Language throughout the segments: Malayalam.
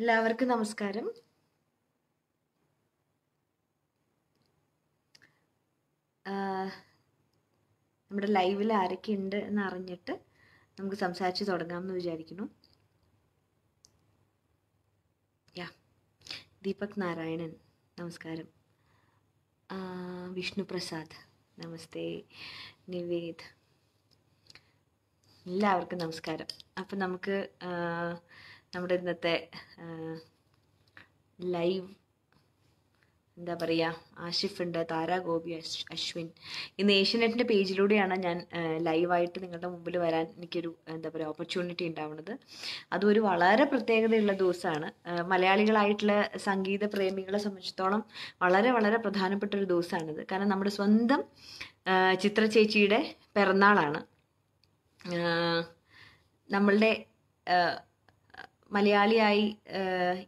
എല്ലാവർക്കും നമസ്കാരം നമ്മുടെ ലൈവിൽ ആരൊക്കെ ഉണ്ട് എന്ന് അറിഞ്ഞിട്ട് നമുക്ക് സംസാരിച്ച് തുടങ്ങാമെന്ന് വിചാരിക്കുന്നു യാ ദീപക് നാരായണൻ നമസ്കാരം വിഷ്ണുപ്രസാദ് നമസ്തേ നിവേദ് എല്ലാവർക്കും നമസ്കാരം അപ്പം നമുക്ക് നമ്മുടെ ഇന്നത്തെ ലൈവ് എന്താ പറയുക ആഷിഫ് ഉണ്ട് താരാ ഗോപി അശ്വിൻ ഇന്ന് ഏഷ്യനെറ്റിൻ്റെ പേജിലൂടെയാണ് ഞാൻ ലൈവായിട്ട് നിങ്ങളുടെ മുമ്പിൽ വരാൻ എനിക്കൊരു എന്താ പറയുക ഓപ്പർച്യൂണിറ്റി ഉണ്ടാവുന്നത് അതൊരു ഒരു വളരെ പ്രത്യേകതയുള്ള ദിവസമാണ് മലയാളികളായിട്ടുള്ള സംഗീത പ്രേമികളെ സംബന്ധിച്ചിടത്തോളം വളരെ വളരെ പ്രധാനപ്പെട്ട ഒരു ദിവസമാണിത് കാരണം നമ്മുടെ സ്വന്തം ചിത്ര ചേച്ചിയുടെ പിറന്നാളാണ് നമ്മളുടെ മലയാളിയായി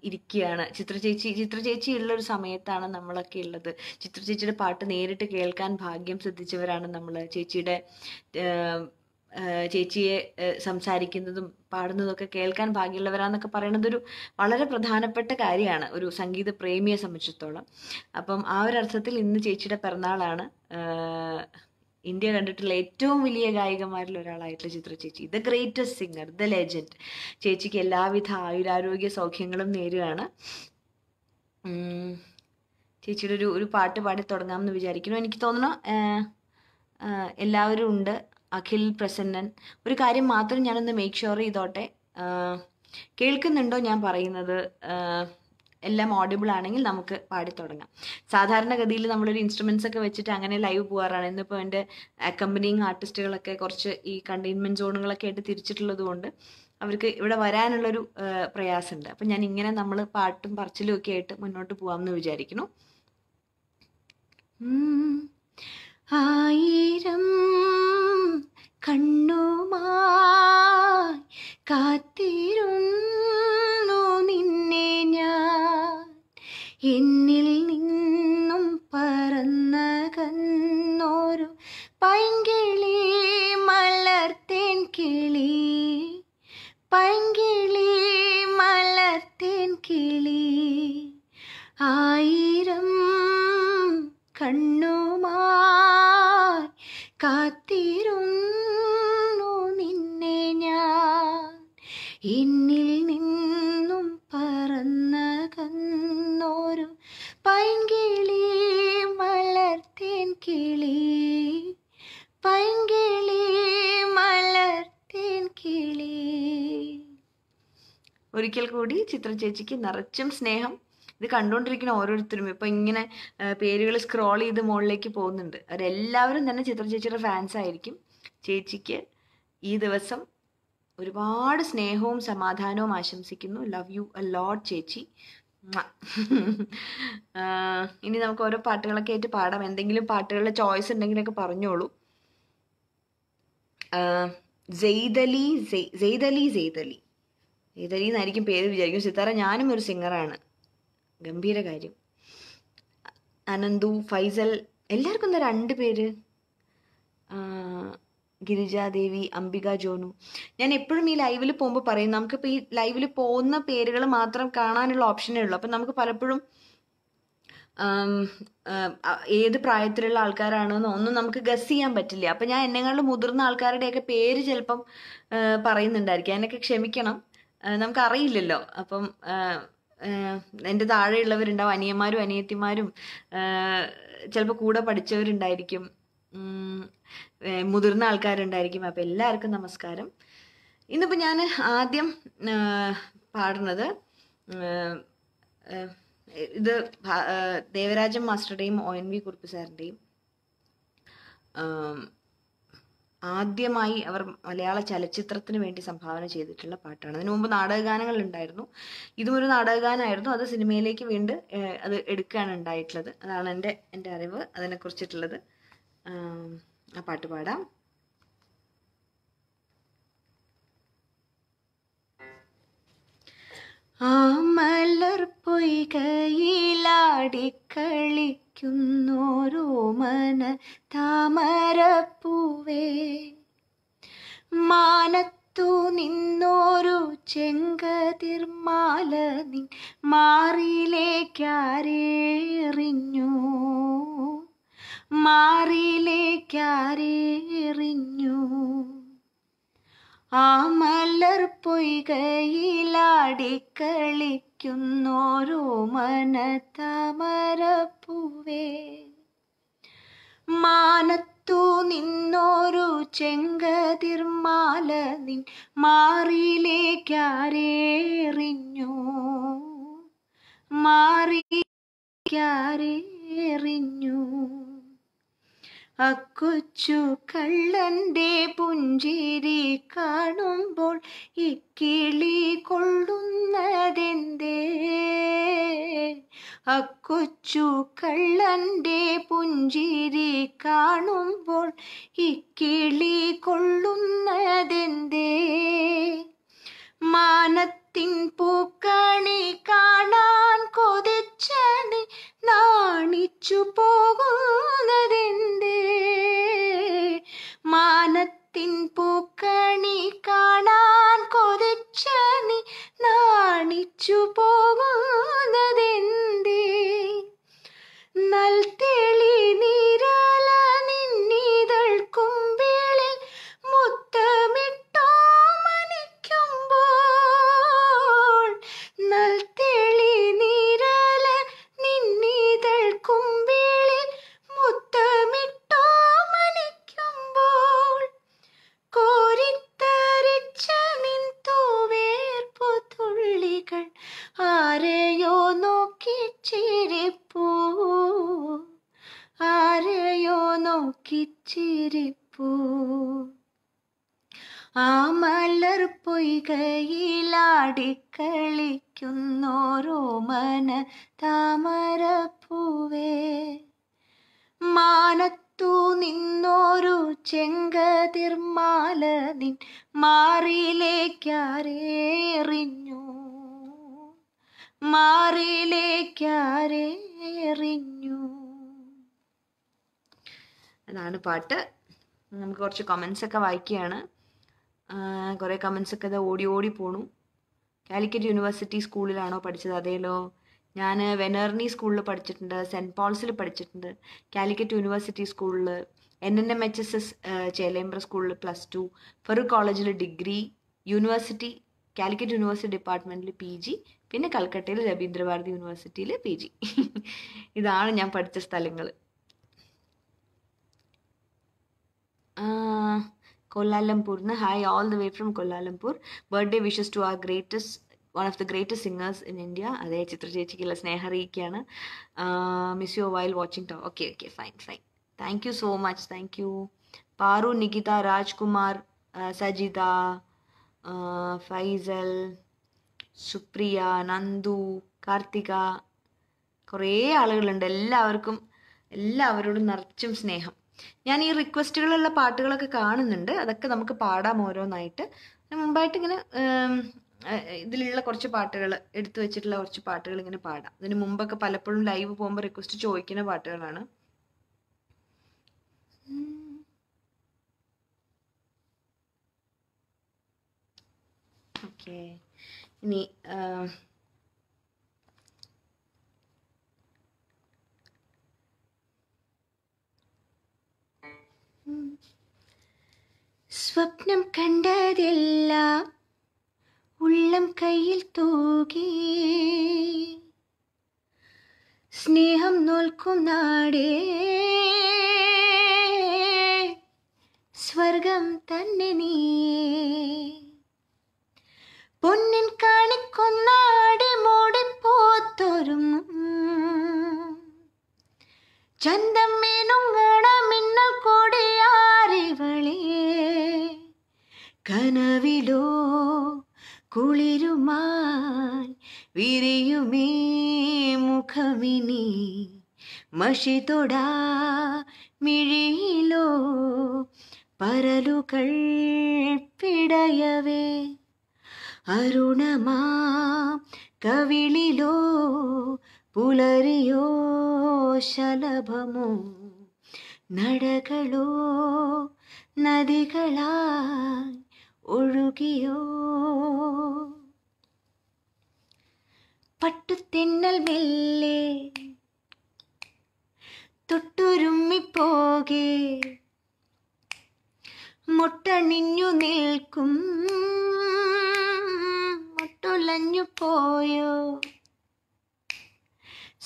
ഇരിക്കുകയാണ് ചിത്ര ചേച്ചി ചിത്ര ചേച്ചി ഉള്ളൊരു സമയത്താണ് നമ്മളൊക്കെ ഉള്ളത് ചിത്ര ചേച്ചിയുടെ പാട്ട് നേരിട്ട് കേൾക്കാൻ ഭാഗ്യം സിദ്ധിച്ചവരാണ് നമ്മൾ ചേച്ചിയുടെ ചേച്ചിയെ സംസാരിക്കുന്നതും പാടുന്നതും ഒക്കെ കേൾക്കാൻ ഭാഗ്യമുള്ളവരാന്നൊക്കെ പറയുന്നത് ഒരു വളരെ പ്രധാനപ്പെട്ട കാര്യമാണ് ഒരു സംഗീത പ്രേമിയെ സംബന്ധിച്ചിടത്തോളം അപ്പം ആ ഒരു അർത്ഥത്തിൽ ഇന്ന് ചേച്ചിയുടെ പിറന്നാളാണ് ഇന്ത്യ കണ്ടിട്ടുള്ള ഏറ്റവും വലിയ ഗായികമാരിൽ ഒരാളായിട്ടുള്ള ചിത്ര ചേച്ചി the greatest singer the legend ചേച്ചിക്ക് എല്ലാവിധ ആയുരാരോഗ്യ സൗഖ്യങ്ങളും നേരുകയാണ് ചേച്ചിയുടെ ഒരു ഒരു പാട്ട് പാടി തുടങ്ങാമെന്ന് വിചാരിക്കുന്നു എനിക്ക് തോന്നുന്നു എല്ലാവരും ഉണ്ട് അഖിൽ പ്രസന്നൻ ഒരു കാര്യം മാത്രം ഞാനൊന്ന് മേക്ക് ഷുവർ ചെയ്തോട്ടെ കേൾക്കുന്നുണ്ടോ ഞാൻ പറയുന്നത് എല്ലാം ഓഡിബിൾ ആണെങ്കിൽ നമുക്ക് പാടിത്തുടങ്ങാം സാധാരണഗതിയിൽ നമ്മളൊരു ഇൻസ്ട്രുമെൻസ് ഒക്കെ വെച്ചിട്ട് അങ്ങനെ ലൈവ് പോകാറാണ് ഇന്നിപ്പോൾ എൻ്റെ അക്കമ്പനിങ് ആർട്ടിസ്റ്റുകളൊക്കെ കുറച്ച് ഈ കണ്ടെയ്ൻമെൻറ്റ് സോണുകളൊക്കെ ആയിട്ട് തിരിച്ചിട്ടുള്ളത് അവർക്ക് ഇവിടെ വരാനുള്ളൊരു പ്രയാസമുണ്ട് അപ്പം ഞാൻ ഇങ്ങനെ നമ്മൾ പാട്ടും പറച്ചിലും ഒക്കെ ആയിട്ട് മുന്നോട്ട് പോകാമെന്ന് വിചാരിക്കുന്നു ആയിരം കണ്ണുമായി കാത്തിരുന്നു നിന്നെ ഞാൻ എന്നിൽ നിന്നും കന്നോരു പൈങ്കിളി മലർത്തേൻ കിളി പൈങ്കിളി മലർത്തേൻ കിളി ആയിരം കണ്ണുമായി കാത്തിരുന്നു നിന്നെ ഞാൻ എന്നിൽ നിന്നും കന്നോരു പൈങ്കിളി മലർത്തേൻ കിളി പൈങ്കിളി മലർത്തേൻ കിളി ഒരിക്കൽ കൂടി ചിത്രം ചേച്ചിക്ക് നിറച്ചും സ്നേഹം ഇത് കണ്ടുകൊണ്ടിരിക്കുന്ന ഓരോരുത്തരും ഇപ്പം ഇങ്ങനെ പേരുകൾ സ്ക്രോൾ ചെയ്ത് മുകളിലേക്ക് പോകുന്നുണ്ട് അവരെല്ലാവരും തന്നെ ചിത്ര ചേച്ചിയുടെ ഫാൻസ് ആയിരിക്കും ചേച്ചിക്ക് ഈ ദിവസം ഒരുപാട് സ്നേഹവും സമാധാനവും ആശംസിക്കുന്നു ലവ് യു അ ലോഡ് ചേച്ചി ഇനി നമുക്ക് ഓരോ പാട്ടുകളൊക്കെ ആയിട്ട് പാടാം എന്തെങ്കിലും പാട്ടുകളുടെ ചോയ്സ് ഉണ്ടെങ്കിലൊക്കെ പറഞ്ഞോളൂ ജെയ്തലി ജെയ്തലി ജെയ്തലി ജെയ്തലി എന്നായിരിക്കും പേര് വിചാരിക്കും സിത്താര ഞാനും ഒരു സിംഗറാണ് ഗംഭീര കാര്യം അനന്തു ഫൈസൽ എല്ലാവർക്കും എന്താ രണ്ട് പേര് ഗിരിജാദേവി അംബിക ജോനു ഞാൻ എപ്പോഴും ഈ ലൈവിൽ പോകുമ്പോൾ പറയും നമുക്കിപ്പോൾ ഈ ലൈവിൽ പോകുന്ന പേരുകൾ മാത്രം കാണാനുള്ള ഓപ്ഷനേ ഉള്ളൂ അപ്പം നമുക്ക് പലപ്പോഴും ഏത് പ്രായത്തിലുള്ള ആൾക്കാരാണെന്ന് ഒന്നും നമുക്ക് ഗസ് ചെയ്യാൻ പറ്റില്ല അപ്പം ഞാൻ എന്നെങ്ങളിൽ മുതിർന്ന ആൾക്കാരുടെയൊക്കെ പേര് ചിലപ്പം പറയുന്നുണ്ടായിരിക്കും അതിനൊക്കെ ക്ഷമിക്കണം നമുക്കറിയില്ലല്ലോ അപ്പം എൻ്റെ താഴെയുള്ളവരുണ്ടാവും അനിയന്മാരും അനിയത്തിമാരും ചിലപ്പോൾ കൂടെ പഠിച്ചവരുണ്ടായിരിക്കും മുതിർന്ന ആൾക്കാരുണ്ടായിരിക്കും അപ്പോൾ എല്ലാവർക്കും നമസ്കാരം ഇന്നിപ്പോൾ ഞാൻ ആദ്യം പാടുന്നത് ഇത് ദേവരാജൻ മാസ്റ്ററുടെയും ഒ എൻ വി കുറുപ്പ് സാറിൻ്റെയും ആദ്യമായി അവർ മലയാള ചലച്ചിത്രത്തിന് വേണ്ടി സംഭാവന ചെയ്തിട്ടുള്ള പാട്ടാണ് അതിനു മുമ്പ് നാടകഗാനങ്ങൾ ഉണ്ടായിരുന്നു ഇതും ഒരു നാടകഗാനമായിരുന്നു അത് സിനിമയിലേക്ക് വീണ്ടും അത് എടുക്കുകയാണ് ഉണ്ടായിട്ടുള്ളത് അതാണ് എൻ്റെ എൻ്റെ അറിവ് അതിനെക്കുറിച്ചിട്ടുള്ളത് ആ പാട്ട് പാടാം ആ മലർ പൊയ്കയിലാടിക്കളിക്കുന്നോരോ മന താമരപ്പൂവേ മാനത്തു നിന്നോരു ചെങ്കതിർമാല നിൻ മാറിയിലേക്കാരേറിഞ്ഞു മാറിയിലേക്കാരേറിഞ്ഞു ആ മലർ പൊയ്കയിലാടിക്കളിക്കുന്നോരോ മനതമരപ്പൂവേ മാനത്തു നിന്നോരു ചെങ്കതിർമാല നിൻ മാറിയിലേക്കാരേറിഞ്ഞു മാറിയിലേക്കാരേറിഞ്ഞു അക്കൊച്ചു കള്ളന്റെ പുഞ്ചിരി കാണുമ്പോൾ ഇക്കിളി കൊള്ളുന്നതെന്തേ അക്കൊച്ചു കള്ളന്റെ പുഞ്ചിരി കാണുമ്പോൾ ഇക്കിളി കൊള്ളുന്നതെന്തേ മാനത്തിൻ പൂക്കണി കാണാൻ കൊതിച്ചണി നാണിച്ചു പോകും ഒരു പാട്ട് നമുക്ക് കുറച്ച് കമൻസ് ഒക്കെ വായിക്കുകയാണ് കുറേ കമൻസ് ഒക്കെ ഇത് ഓടി ഓടി പോണു കാലിക്കറ്റ് യൂണിവേഴ്സിറ്റി സ്കൂളിലാണോ പഠിച്ചത് അതേലോ ഞാൻ വെനേർണി സ്കൂളിൽ പഠിച്ചിട്ടുണ്ട് സെൻറ്റ് പോൾസിൽ പഠിച്ചിട്ടുണ്ട് കാലിക്കറ്റ് യൂണിവേഴ്സിറ്റി സ്കൂളിൽ N N M H S S Chelembra സ്കൂളിൽ പ്ലസ് ടു ഫറൂഖ് കോളേജിൽ ഡിഗ്രി യൂണിവേഴ്സിറ്റി കാലിക്കറ്റ് യൂണിവേഴ്സിറ്റി ഡിപ്പാർട്ട്മെൻറ്റിൽ പി ജി പിന്നെ കൽക്കട്ടയിൽ രവീന്ദ്രഭാരതി യൂണിവേഴ്സിറ്റിയിൽ പി ജി ഇതാണ് ഞാൻ പഠിച്ച സ്ഥലങ്ങൾ Kuala na hi all the way from Kuala Lumpur. Birthday wishes to our greatest one of the greatest singers in India അതേ ചിത്ര ചേച്ചിക്കുള്ള സ്നേഹം അറിയിക്കുകയാണ് മിസ് യു വൈൽ വാച്ചിങ് ടോ okay okay fine fine thank you so much thank you Paru Nikitha Rajkumar Sajitha Faisal Supriya Nandu Karthika കുറേ ആളുകളുണ്ട് എല്ലാവർക്കും എല്ലാവരോടും നിറച്ചും സ്നേഹം ഞാൻ ഈ റിക്വസ്റ്റുകളുള്ള പാട്ടുകളൊക്കെ കാണുന്നുണ്ട് അതൊക്കെ നമുക്ക് പാടാം ഓരോന്നായിട്ട് മുമ്പായിട്ട് ഇങ്ങനെ ഇതിലുള്ള കുറച്ച് പാട്ടുകൾ എടുത്തു വെച്ചിട്ടുള്ള കുറച്ച് പാട്ടുകൾ ഇങ്ങനെ പാടാം അതിന് മുമ്പൊക്കെ പലപ്പോഴും ലൈവ് പോകുമ്പോൾ റിക്വസ്റ്റ് ചോദിക്കുന്ന പാട്ടുകളാണ് ഓക്കെ ഇനി സ്വപ്നം കണ്ടതെല്ലാം ഉള്ളം കയ്യിൽ തൂകി സ്നേഹം നോൽക്കും നാടേ സ്വർഗം തന്നെ നീ പൊന്നിൻ കാണിക്കുന്നാടി മൂടി പോത്തൊരുങ്ങും ചന്തമ്മീനുങ്ങണ മിന്നൽ കൊടിയാറിവളേ കനവിലോ കുളിരുമായി വിരിയുമേ മുഖമിനി മഷി തൊടാ മിഴിയിലോ പരലുകൾ പിടയവേ അരുണമാ കവിളിലോ പുലരിയോ ശലഭമോ നടകളോ നദികളായി ഒഴുകിയോ പട്ടുത്തിന്നൽ മെല്ലെ തൊട്ടുരുമ്മിപ്പോകെ മുട്ടണിഞ്ഞു നിൽക്കും മുട്ടുലഞ്ഞു പോയോ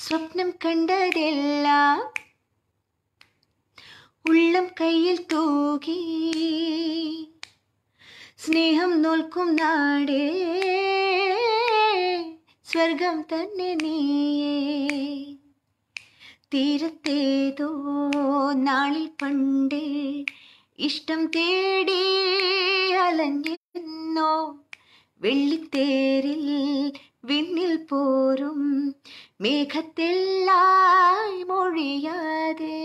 സ്വപ്നം കണ്ടതെല്ലാം ഉള്ളം കയ്യിൽ തൂകി സ്നേഹം നോൽക്കും നാടേ സ്വർഗം തന്നെ നീയേ തീരത്തേതോ നാളിൽ പണ്ടേ ഇഷ്ടം തേടി അലഞ്ഞിരുന്നോ വെള്ളിത്തേരിൽ വിണ്ണിൽ പോരും മേഘത്തില്ലായി മൊഴിയാതെ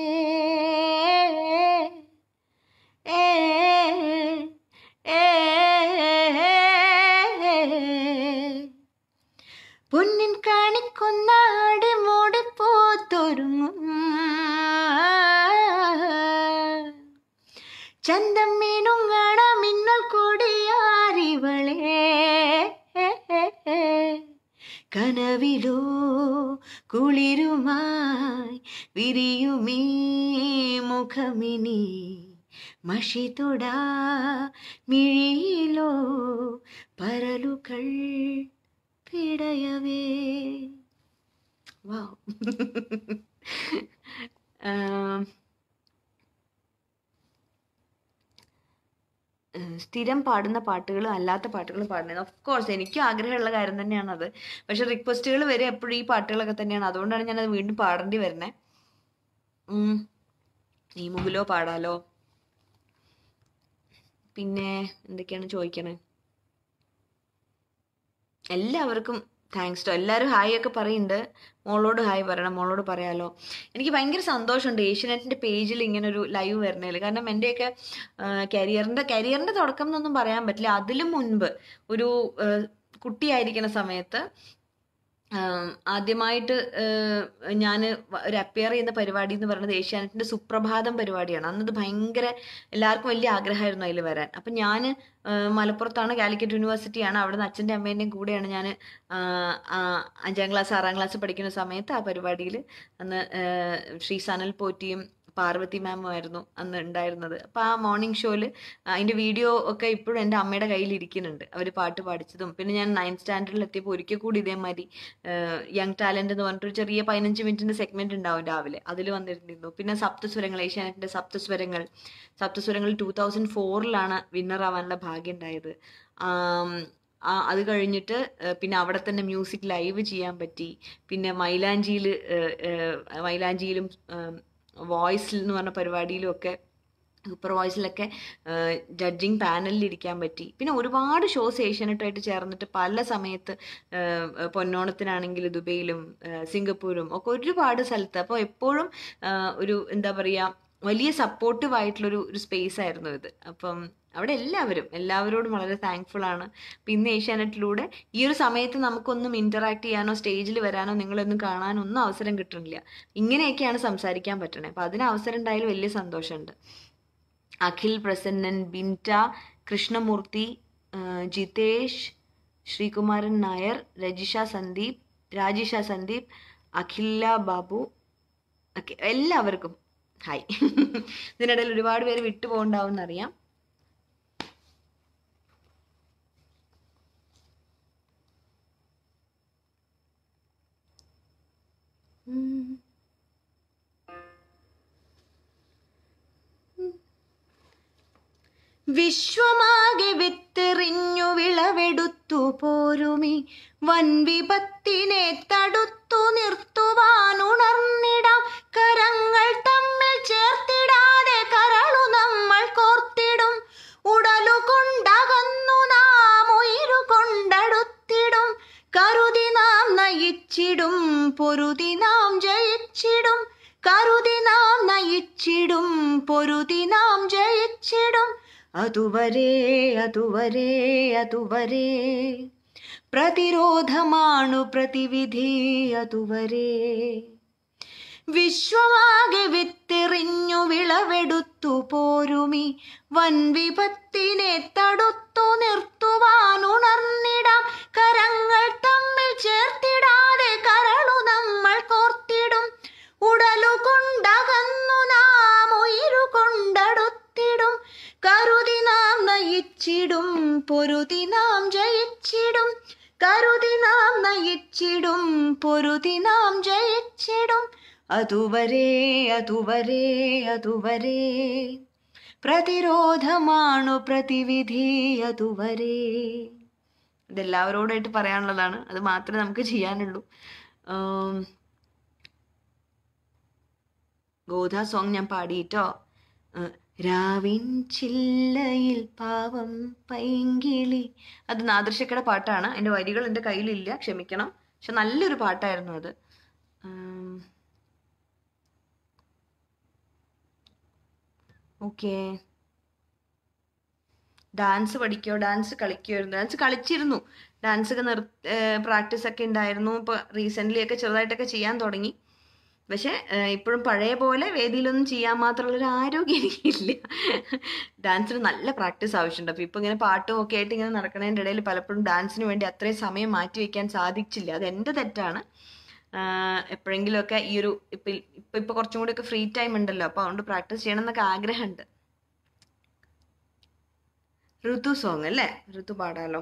പൊന്നിൻ കാണിക്കൊന്നാട് മോട് പോത്തൊരുങ്ങും ചന്തം മീനുങ്ങാണ മിന്നൽ കൊടിയാറിവളേ கனவிலோ குளிருமாய் விரியுமே முகமினி మషి తొడా మిళిలో పరలు కళ్ పిడయవే వావ్ സ്ഥിരം പാടുന്ന പാട്ടുകളും അല്ലാത്ത പാട്ടുകളും പാടുന്നത് ഓഫ് കോഴ്സ് എനിക്കും ആഗ്രഹമുള്ള കാര്യം തന്നെയാണ് അത് പക്ഷെ റിക്വസ്റ്റുകൾ വരെ എപ്പോഴും ഈ പാട്ടുകളൊക്കെ തന്നെയാണ് അതുകൊണ്ടാണ് ഞാൻ അത് വീണ്ടും പാടേണ്ടി വരുന്നത് ഈ മുകിലോ പാടാലോ പിന്നെ എന്തൊക്കെയാണ് ചോദിക്കണേ എല്ലാവർക്കും താങ്ക്സ് ടു എല്ലാവരും ഹായ് ഒക്കെ പറയുന്നുണ്ട് മോളോട് ഹായ് പറയണം മോളോട് പറയാലോ എനിക്ക് ഭയങ്കര സന്തോഷമുണ്ട് ഏഷ്യനെറ്റിൻ്റെ പേജിൽ ഇങ്ങനെ ഒരു ലൈവ് വരുന്നതിൽ കാരണം എൻ്റെയൊക്കെ കരിയറിൻ്റെ കരിയറിൻ്റെ തുടക്കം എന്നൊന്നും പറയാൻ പറ്റില്ല അതിലും മുൻപ് ഒരു കുട്ടിയായിരിക്കുന്ന സമയത്ത് ആദ്യമായിട്ട് ഞാൻ ഒരു അപ്പിയർ ചെയ്യുന്ന പരിപാടി എന്ന് പറയുന്നത് ഏഷ്യാനെറ്റിൻ്റെ സുപ്രഭാതം പരിപാടിയാണ് അന്നത് ഭയങ്കര എല്ലാവർക്കും വലിയ ആഗ്രഹമായിരുന്നു അതിൽ വരാൻ അപ്പം ഞാൻ മലപ്പുറത്താണ് കാലിക്കറ്റ് യൂണിവേഴ്സിറ്റിയാണ് അവിടെ നിന്ന് അച്ഛൻ്റെ അമ്മേൻ്റെയും കൂടെയാണ് ഞാൻ അഞ്ചാം ക്ലാസ് ആറാം ക്ലാസ് പഠിക്കുന്ന സമയത്ത് ആ പരിപാടിയിൽ അന്ന് ശ്രീ സനൽ പോറ്റിയും പാർവതി മാമുമായിരുന്നു അന്ന് ഉണ്ടായിരുന്നത് അപ്പം ആ മോർണിംഗ് ഷോയിൽ അതിൻ്റെ വീഡിയോ ഒക്കെ ഇപ്പോഴും എൻ്റെ അമ്മയുടെ കയ്യിൽ ഇരിക്കുന്നുണ്ട് അവർ പാട്ട് പാടിച്ചതും പിന്നെ ഞാൻ നയൻ സ്റ്റാൻഡേർഡിൽ എത്തിയപ്പോൾ ഒരിക്കൽ കൂടി ഇതേമാതിരി യങ് ടാലൻ്റ് എന്ന് പറഞ്ഞിട്ടൊരു ചെറിയ പതിനഞ്ച് മിനിറ്റിൻ്റെ സെഗ്മെൻറ്റ് ഉണ്ടാവും രാവിലെ അതിൽ വന്നിരുന്നിരുന്നു പിന്നെ സപ്തസ്വരങ്ങൾ ഏഷ്യാനെറ്റിൻ്റെ സപ്തസ്വരങ്ങൾ സപ്തസ്വരങ്ങൾ ടൂ തൗസൻഡ് ഫോറിലാണ് വിന്നർ ആവാനുള്ള ഭാഗ്യം ഉണ്ടായത് അത് കഴിഞ്ഞിട്ട് പിന്നെ അവിടെ തന്നെ മ്യൂസിക് ലൈവ് ചെയ്യാൻ പറ്റി പിന്നെ മൈലാഞ്ചിയിൽ മൈലാഞ്ചിയിലും വോയിസിൽ എന്ന് പറഞ്ഞ പരിപാടിയിലുമൊക്കെ സൂപ്പർ വോയിസിലൊക്കെ ജഡ്ജിങ് പാനലിൽ ഇരിക്കാൻ പറ്റി പിന്നെ ഒരുപാട് ഷോസ് ഏഷ്യാനെറ്റായിട്ട് ചേർന്നിട്ട് പല സമയത്ത് പൊന്നോണത്തിനാണെങ്കിൽ ദുബൈയിലും സിംഗപ്പൂരും ഒക്കെ ഒരുപാട് സ്ഥലത്ത് അപ്പോൾ എപ്പോഴും ഒരു എന്താ പറയുക വലിയ സപ്പോർട്ടീവ് ആയിട്ടുള്ളൊരു ഒരു സ്പേസ് ആയിരുന്നു ഇത് അപ്പം അവിടെ എല്ലാവരും എല്ലാവരോടും വളരെ താങ്ക്ഫുൾ ആണ് പിന്നെ ഏഷ്യാനെറ്റിലൂടെ ഈ ഒരു സമയത്ത് നമുക്കൊന്നും ഇന്ററാക്ട് ചെയ്യാനോ സ്റ്റേജിൽ വരാനോ നിങ്ങളൊന്നും കാണാനോ ഒന്നും അവസരം കിട്ടുന്നില്ല ഇങ്ങനെയൊക്കെയാണ് സംസാരിക്കാൻ പറ്റണേ അപ്പം അതിന് അവസരം ഉണ്ടായാലും വലിയ സന്തോഷമുണ്ട് അഖിൽ പ്രസന്നൻ ബിൻറ്റ കൃഷ്ണമൂർത്തി ജിതേഷ് ശ്രീകുമാരൻ നായർ രജിഷ സന്ദീപ് രാജിഷ സന്ദീപ് അഖില ബാബു എല്ലാവർക്കും ഹായ് ഇതിനിടയിൽ ഒരുപാട് പേര് വിട്ടുപോകണ്ടാവും എന്നറിയാം വിശ്വമാകെ വിത്തെറിഞ്ഞു വിളവെടുത്തു പോരുമി വൻ വിപത്തിനെ തടുത്തു നിർത്തുവാനുണർന്നിടാം കരങ്ങൾ തമ്മിൽ ചേർത്തിടാതെ കരളു നമ്മൾ കോർത്തിടും ഉടലുകൊണ്ടകന്നു നാം ഉയരുകൊണ്ടടുത്തിടും കരുതി നാം നയിച്ചിടും പൊരുതി നാം ജയിച്ചിടും കരുതി നാം നയിച്ചിടും പൊരുതി നാം ജയിച്ചിടും അതുവരേ അതുവരേ അതുവരേ പ്രതിരോധമാണു പ്രതിവിധി അതുവരേ വിശ്വമാകെ വിത്തെറിഞ്ഞു വിളവെടുത്തു പോരുമി വൻ വിപത്തിനെ തടുത്തു ഉണർന്നിടാം കരങ്ങൾ തമ്മിൽ ചേർത്തിടാതെ കരളു നമ്മൾ കോർത്തിടും ഉടലുകൊണ്ടകന്നു നാം ഉയരുകൊണ്ടടുത്തിടും കരുതി നാം നയിച്ചിടും പൊരുതി നാം ജയിച്ചിടും കരുതി നാം നയിച്ചിടും പൊരുതി നാം ജയിച്ചിടും അതുവരെ അതുവരെ അതുവരെ പ്രതിരോധമാണു പ്രതിവിധി അതുവരെ ഇതെല്ലാവരോടായിട്ട് പറയാനുള്ളതാണ് അത് മാത്രമേ നമുക്ക് ചെയ്യാനുള്ളൂ ഗോധ സോങ് ഞാൻ പാടിയിട്ടോ രാവിൻ ചില്ലയിൽ പാവം പൈങ്കിളി അത് നാദൃശക്കയുടെ പാട്ടാണ് എൻ്റെ വരികൾ എൻ്റെ കയ്യിലില്ല ക്ഷമിക്കണം പക്ഷെ നല്ലൊരു പാട്ടായിരുന്നു അത് ഓക്കെ ഡാൻസ് പഠിക്കോ ഡാൻസ് കളിക്കുമായിരുന്നു ഡാൻസ് കളിച്ചിരുന്നു ഒക്കെ നിർ ഒക്കെ ഉണ്ടായിരുന്നു ഇപ്പൊ റീസെന്റ് ഒക്കെ ചെറുതായിട്ടൊക്കെ ചെയ്യാൻ തുടങ്ങി പക്ഷെ ഇപ്പോഴും പഴയ പോലെ വേദിയിലൊന്നും ചെയ്യാൻ ഒരു ആരോഗ്യം എനിക്കില്ല ഡാൻസിന് നല്ല പ്രാക്ടീസ് ആവശ്യമുണ്ട് അപ്പൊ ഇപ്പൊ ഇങ്ങനെ പാട്ടും ഒക്കെ ആയിട്ട് ഇങ്ങനെ നടക്കുന്നതിൻ്റെ ഇടയിൽ പലപ്പോഴും ഡാൻസിന് വേണ്ടി അത്രയും സമയം മാറ്റി വെക്കാൻ സാധിച്ചില്ല അത് എൻ്റെ തെറ്റാണ് എപ്പോഴെങ്കിലുമൊക്കെ ഈ ഒരു ഇപ്പൊ ഇപ്പൊ ഇപ്പോൾ കുറച്ചും കൂടി ഒക്കെ ഫ്രീ ടൈം ഉണ്ടല്ലോ അപ്പോൾ അതുകൊണ്ട് പ്രാക്ടീസ് ചെയ്യണം എന്നൊക്കെ ആഗ്രഹമുണ്ട് ഋതു സോങ് അല്ലേ ഋതു പാടാലോ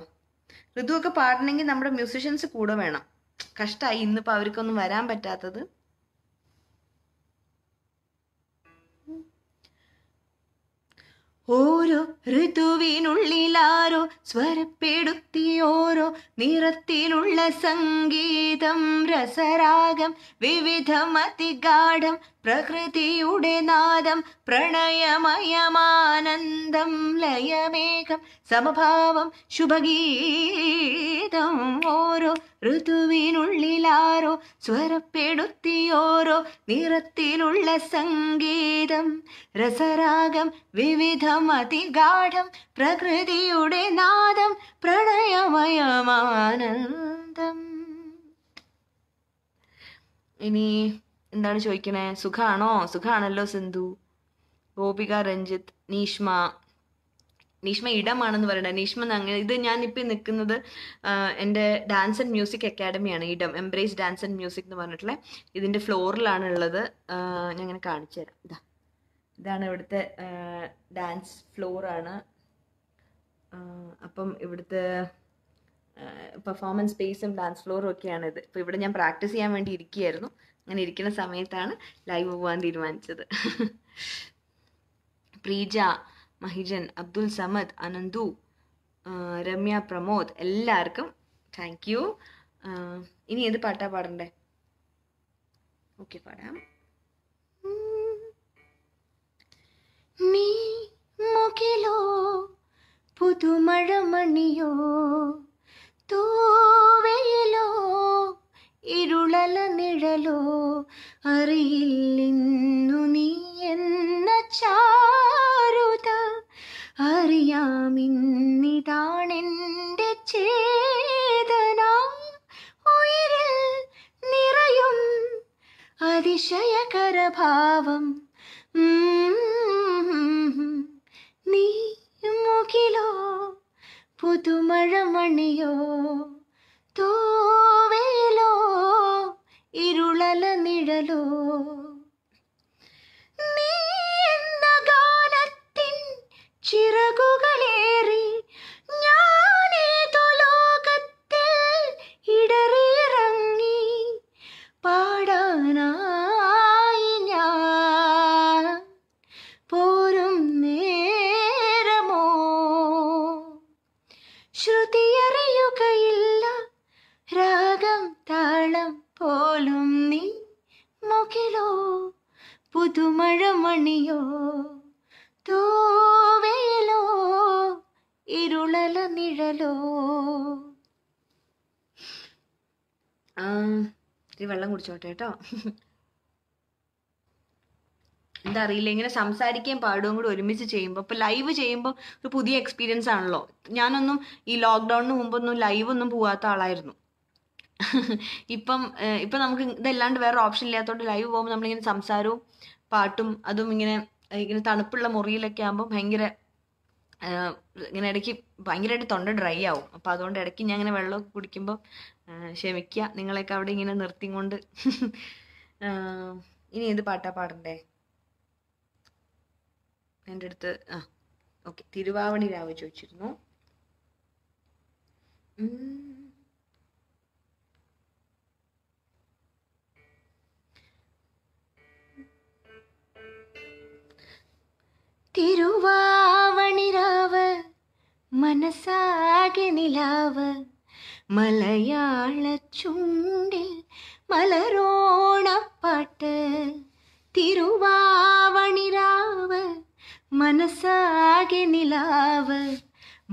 ഋതു ഒക്കെ പാടണമെങ്കിൽ നമ്മുടെ മ്യൂസിഷ്യൻസ് കൂടെ വേണം കഷ്ടമായി ഇന്നിപ്പോൾ അവർക്കൊന്നും വരാൻ പറ്റാത്തത് ഓരോ ഋതുവിനുള്ളിലാരോ സ്വരപ്പെടുത്തി ഓരോ നിറത്തിലുള്ള സംഗീതം രസരാഗം മതിഗാഠം പ്രകൃതിയുടെ നാദം പ്രണയമയമാനന്ദം ലയമേകം സമഭാവം ശുഭഗീതം ഓരോ ഋതുവിനുള്ളിലാരോ സ്വരപ്പെടുത്തിയോരോ നിറത്തിലുള്ള സംഗീതം രസരാഗം വിവിധം അതിഗാഠം പ്രകൃതിയുടെ നാദം പ്രണയമയമാനന്ദം ഇനി എന്താണ് ചോദിക്കണേ സുഖാണോ സുഖാണല്ലോ സിന്ധു ഗോപിക രഞ്ജിത്ത് നീഷ്മ നീഷ്മ ഇടമാണെന്ന് പറയണ്ട നീഷ്മ അങ്ങനെ ഇത് ഞാൻ ഇപ്പം നിൽക്കുന്നത് എൻ്റെ ഡാൻസ് ആൻഡ് മ്യൂസിക് അക്കാഡമിയാണ് ഇടം എംബ്രേസ് ഡാൻസ് ആൻഡ് മ്യൂസിക് എന്ന് പറഞ്ഞിട്ടുള്ള ഇതിൻ്റെ ഫ്ലോറിലാണ് ഉള്ളത് ഞാൻ ഇങ്ങനെ കാണിച്ചു തരാം ഇതാ ഇതാണ് ഇവിടുത്തെ ഡാൻസ് ഫ്ലോറാണ് അപ്പം ഇവിടുത്തെ പെർഫോമൻസ് സ്പേസും ഡാൻസ് ഫ്ലോറും ഒക്കെയാണ് ഇത് ഇപ്പൊ ഇവിടെ ഞാൻ പ്രാക്ടീസ് ചെയ്യാൻ വേണ്ടി ഇരിക്കുകയായിരുന്നു അങ്ങനെ ഇരിക്കുന്ന സമയത്താണ് ലൈവ് പോകാൻ തീരുമാനിച്ചത് പ്രീജ മഹിജൻ അബ്ദുൽ സമദ് അനന്തു രമ്യ പ്രമോദ് എല്ലാവർക്കും താങ്ക് യു ഇനി ഏത് പാട്ടാ പാടണ്ടേ ഓക്കെ പാടാം നീ മുകിലോ പുതുമഴ മണിയോ തൂവയിലോ ഇരുളല നിഴലോ അറിയില്ലിന്നു നീ എന്ന ചാരുത അറിയാമിന്നിതാണെൻ്റെ ചേതന ഉയരിൽ നിറയും അതിശയകരഭാവം നീ മുകിലോ പുതുമഴമണിയോ തൂവേലോ ഇരുളല നിഴലോ നീ എന്ന ഗാനത്തിൻ ചിറകുകളേറി മണിയോ തൂവേലോ ഇരുളല നിഴലോ ആ ഇത്തിരി വെള്ളം കുടിച്ചോട്ടെ കേട്ടോ എന്താ അറിയില്ല ഇങ്ങനെ സംസാരിക്കുകയും പാടുകയും കൂടി ഒരുമിച്ച് ചെയ്യുമ്പോൾ ഇപ്പം ലൈവ് ചെയ്യുമ്പോൾ ഒരു പുതിയ എക്സ്പീരിയൻസ് ആണല്ലോ ഞാനൊന്നും ഈ ലോക്ക്ഡൗണിന് മുമ്പൊന്നും ലൈവ് ഒന്നും പോവാത്ത ആളായിരുന്നു ഇപ്പം ഇപ്പം നമുക്ക് ഇതല്ലാണ്ട് വേറെ ഓപ്ഷൻ ഇല്ലാത്തതുകൊണ്ട് ലൈവ് പോകുമ്പോൾ നമ്മളിങ്ങനെ സംസാരവും പാട്ടും അതും ഇങ്ങനെ ഇങ്ങനെ തണുപ്പുള്ള മുറിയിലൊക്കെ ആകുമ്പോൾ ഭയങ്കര ഇങ്ങനെ ഇടയ്ക്ക് ഭയങ്കരമായിട്ട് തൊണ്ട ഡ്രൈ ആവും അപ്പം അതുകൊണ്ട് ഇടയ്ക്ക് ഞാൻ ഇങ്ങനെ വെള്ളമൊക്കെ കുടിക്കുമ്പോൾ ക്ഷമിക്കുക നിങ്ങളെയൊക്കെ അവിടെ ഇങ്ങനെ നിർത്തി കൊണ്ട് ഇനി ഏത് പാട്ടാ പാടണ്ടേ എൻ്റെ അടുത്ത് ആ ഓക്കെ തിരുവാവണി രാവ് ചോദിച്ചിരുന്നു തിരുവാവണിരാവ് മനസ്സാകെ നിലാവ് മലയാള ചുണ്ടിൽ മലരോണപ്പാട്ട് തിരുവാവണിരാവ് മനസ്സാകെ നിലാവ്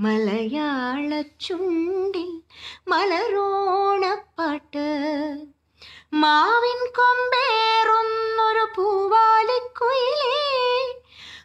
മലയാള ചുണ്ടിൽ മലരോണപ്പാട്ട് മാവിൻ കൊമ്പേറുന്നൊരു പൂവാലിക്കുയിലേ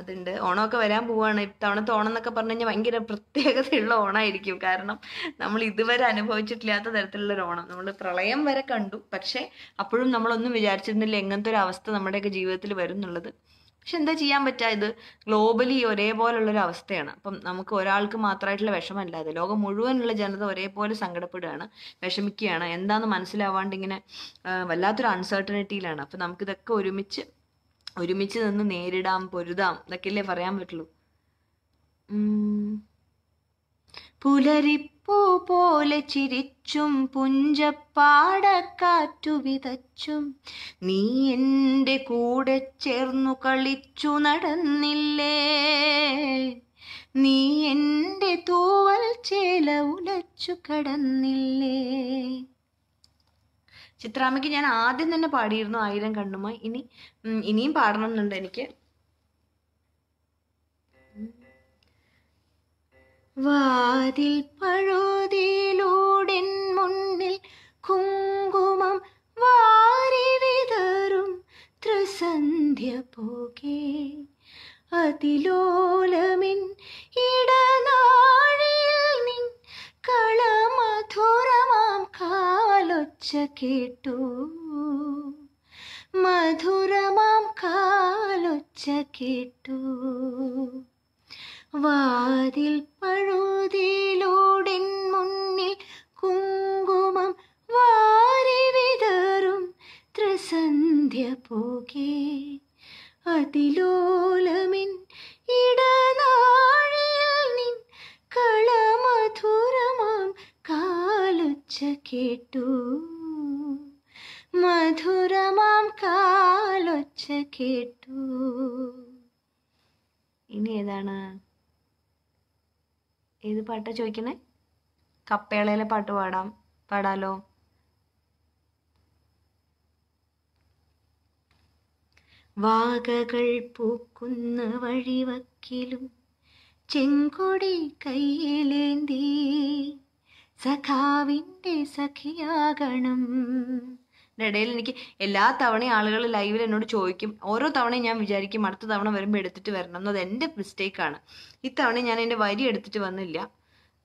അതുണ്ട് ഓണമൊക്കെ വരാൻ പോവാണ് ഇത്തവണത്തെ ഓണം എന്നൊക്കെ പറഞ്ഞു കഴിഞ്ഞാൽ ഭയങ്കര പ്രത്യേകതയുള്ള ഓണമായിരിക്കും കാരണം നമ്മൾ ഇതുവരെ അനുഭവിച്ചിട്ടില്ലാത്ത തരത്തിലുള്ള ഒരു ഓണം നമ്മൾ പ്രളയം വരെ കണ്ടു പക്ഷേ അപ്പോഴും നമ്മളൊന്നും വിചാരിച്ചിരുന്നില്ല എങ്ങനത്തെ ഒരു അവസ്ഥ നമ്മുടെയൊക്കെ ജീവിതത്തിൽ വരും എന്നുള്ളത് പക്ഷെ എന്താ ചെയ്യാൻ പറ്റാ ഇത് ഗ്ലോബലി ഒരേപോലുള്ളൊരു അവസ്ഥയാണ് അപ്പം നമുക്ക് ഒരാൾക്ക് മാത്രമായിട്ടുള്ള വിഷമമല്ല അത് ലോകം മുഴുവനുള്ള ജനത ഒരേപോലെ സങ്കടപ്പെടുകയാണ് വിഷമിക്കുകയാണ് എന്താണെന്ന് മനസ്സിലാവാണ്ട് ഇങ്ങനെ വല്ലാത്തൊരു അൺസർട്ടനിറ്റിയിലാണ് അപ്പം നമുക്കിതൊക്കെ ഒരുമിച്ച് ഒരുമിച്ച് നിന്ന് നേരിടാം പൊരുതാം എന്നൊക്കെയല്ലേ പറയാൻ പറ്റുള്ളൂ പുലരിപ്പൂ പോലെ ചിരിച്ചും പുഞ്ചപ്പാടക്കാറ്റു വിതച്ചും നീ എൻ്റെ കൂടെ ചേർന്നു കളിച്ചു നടന്നില്ലേ നീ എൻ്റെ തൂവൽ ചേല ഉലച്ചു കടന്നില്ലേ ചിത്രാമ്മയ്ക്ക് ഞാൻ ആദ്യം തന്നെ പാടിയിരുന്നു ആയിരം കണ്ണുമ ഇനി ഇനിയും പാടണം എന്നുണ്ട് എനിക്ക് വാതിൽ പഴുതിയിലൂടെ മുന്നിൽ കുങ്കുമം വാരി വിതറും ത്രിസന്ധ്യ പോകെ അതിലോലമിൻ ഇടനാഴിൽ കളമധുരമാം കാലൊച്ച കേട്ടു മധുരമാം കാലൊച്ച കേട്ടു വാതിൽ പഴുതിയിലൂടെ മുന്നിൽ കുങ്കുമം വാരി വിതറും ത്രസന്ധ്യ പോകെ അതിലോലമിൻ ഇടനാഴിയിൽ നിൻ കളമധുരം ഒച്ച കേട്ടു മധുരമാം കാലൊച്ച കേട്ടു ഇനി ഏതാണ് ഏത് പാട്ടാ ചോദിക്കണേ കപ്പേളയിലെ പാട്ട് പാടാം പാടാലോ വാകകൾ പൂക്കുന്ന വഴിവക്കിലും ചെങ്കൊടി കയ്യിലേന്തി സഖാവിൻ്റെ സഖിയാകണം ഇടയിൽ എനിക്ക് എല്ലാ തവണയും ആളുകൾ ലൈവിൽ എന്നോട് ചോദിക്കും ഓരോ തവണയും ഞാൻ വിചാരിക്കും അടുത്ത തവണ വരുമ്പോൾ എടുത്തിട്ട് വരണം എന്നത് എൻ്റെ മിസ്റ്റേക്കാണ് ഇത്തവണ ഞാൻ എൻ്റെ വരി എടുത്തിട്ട് വന്നില്ല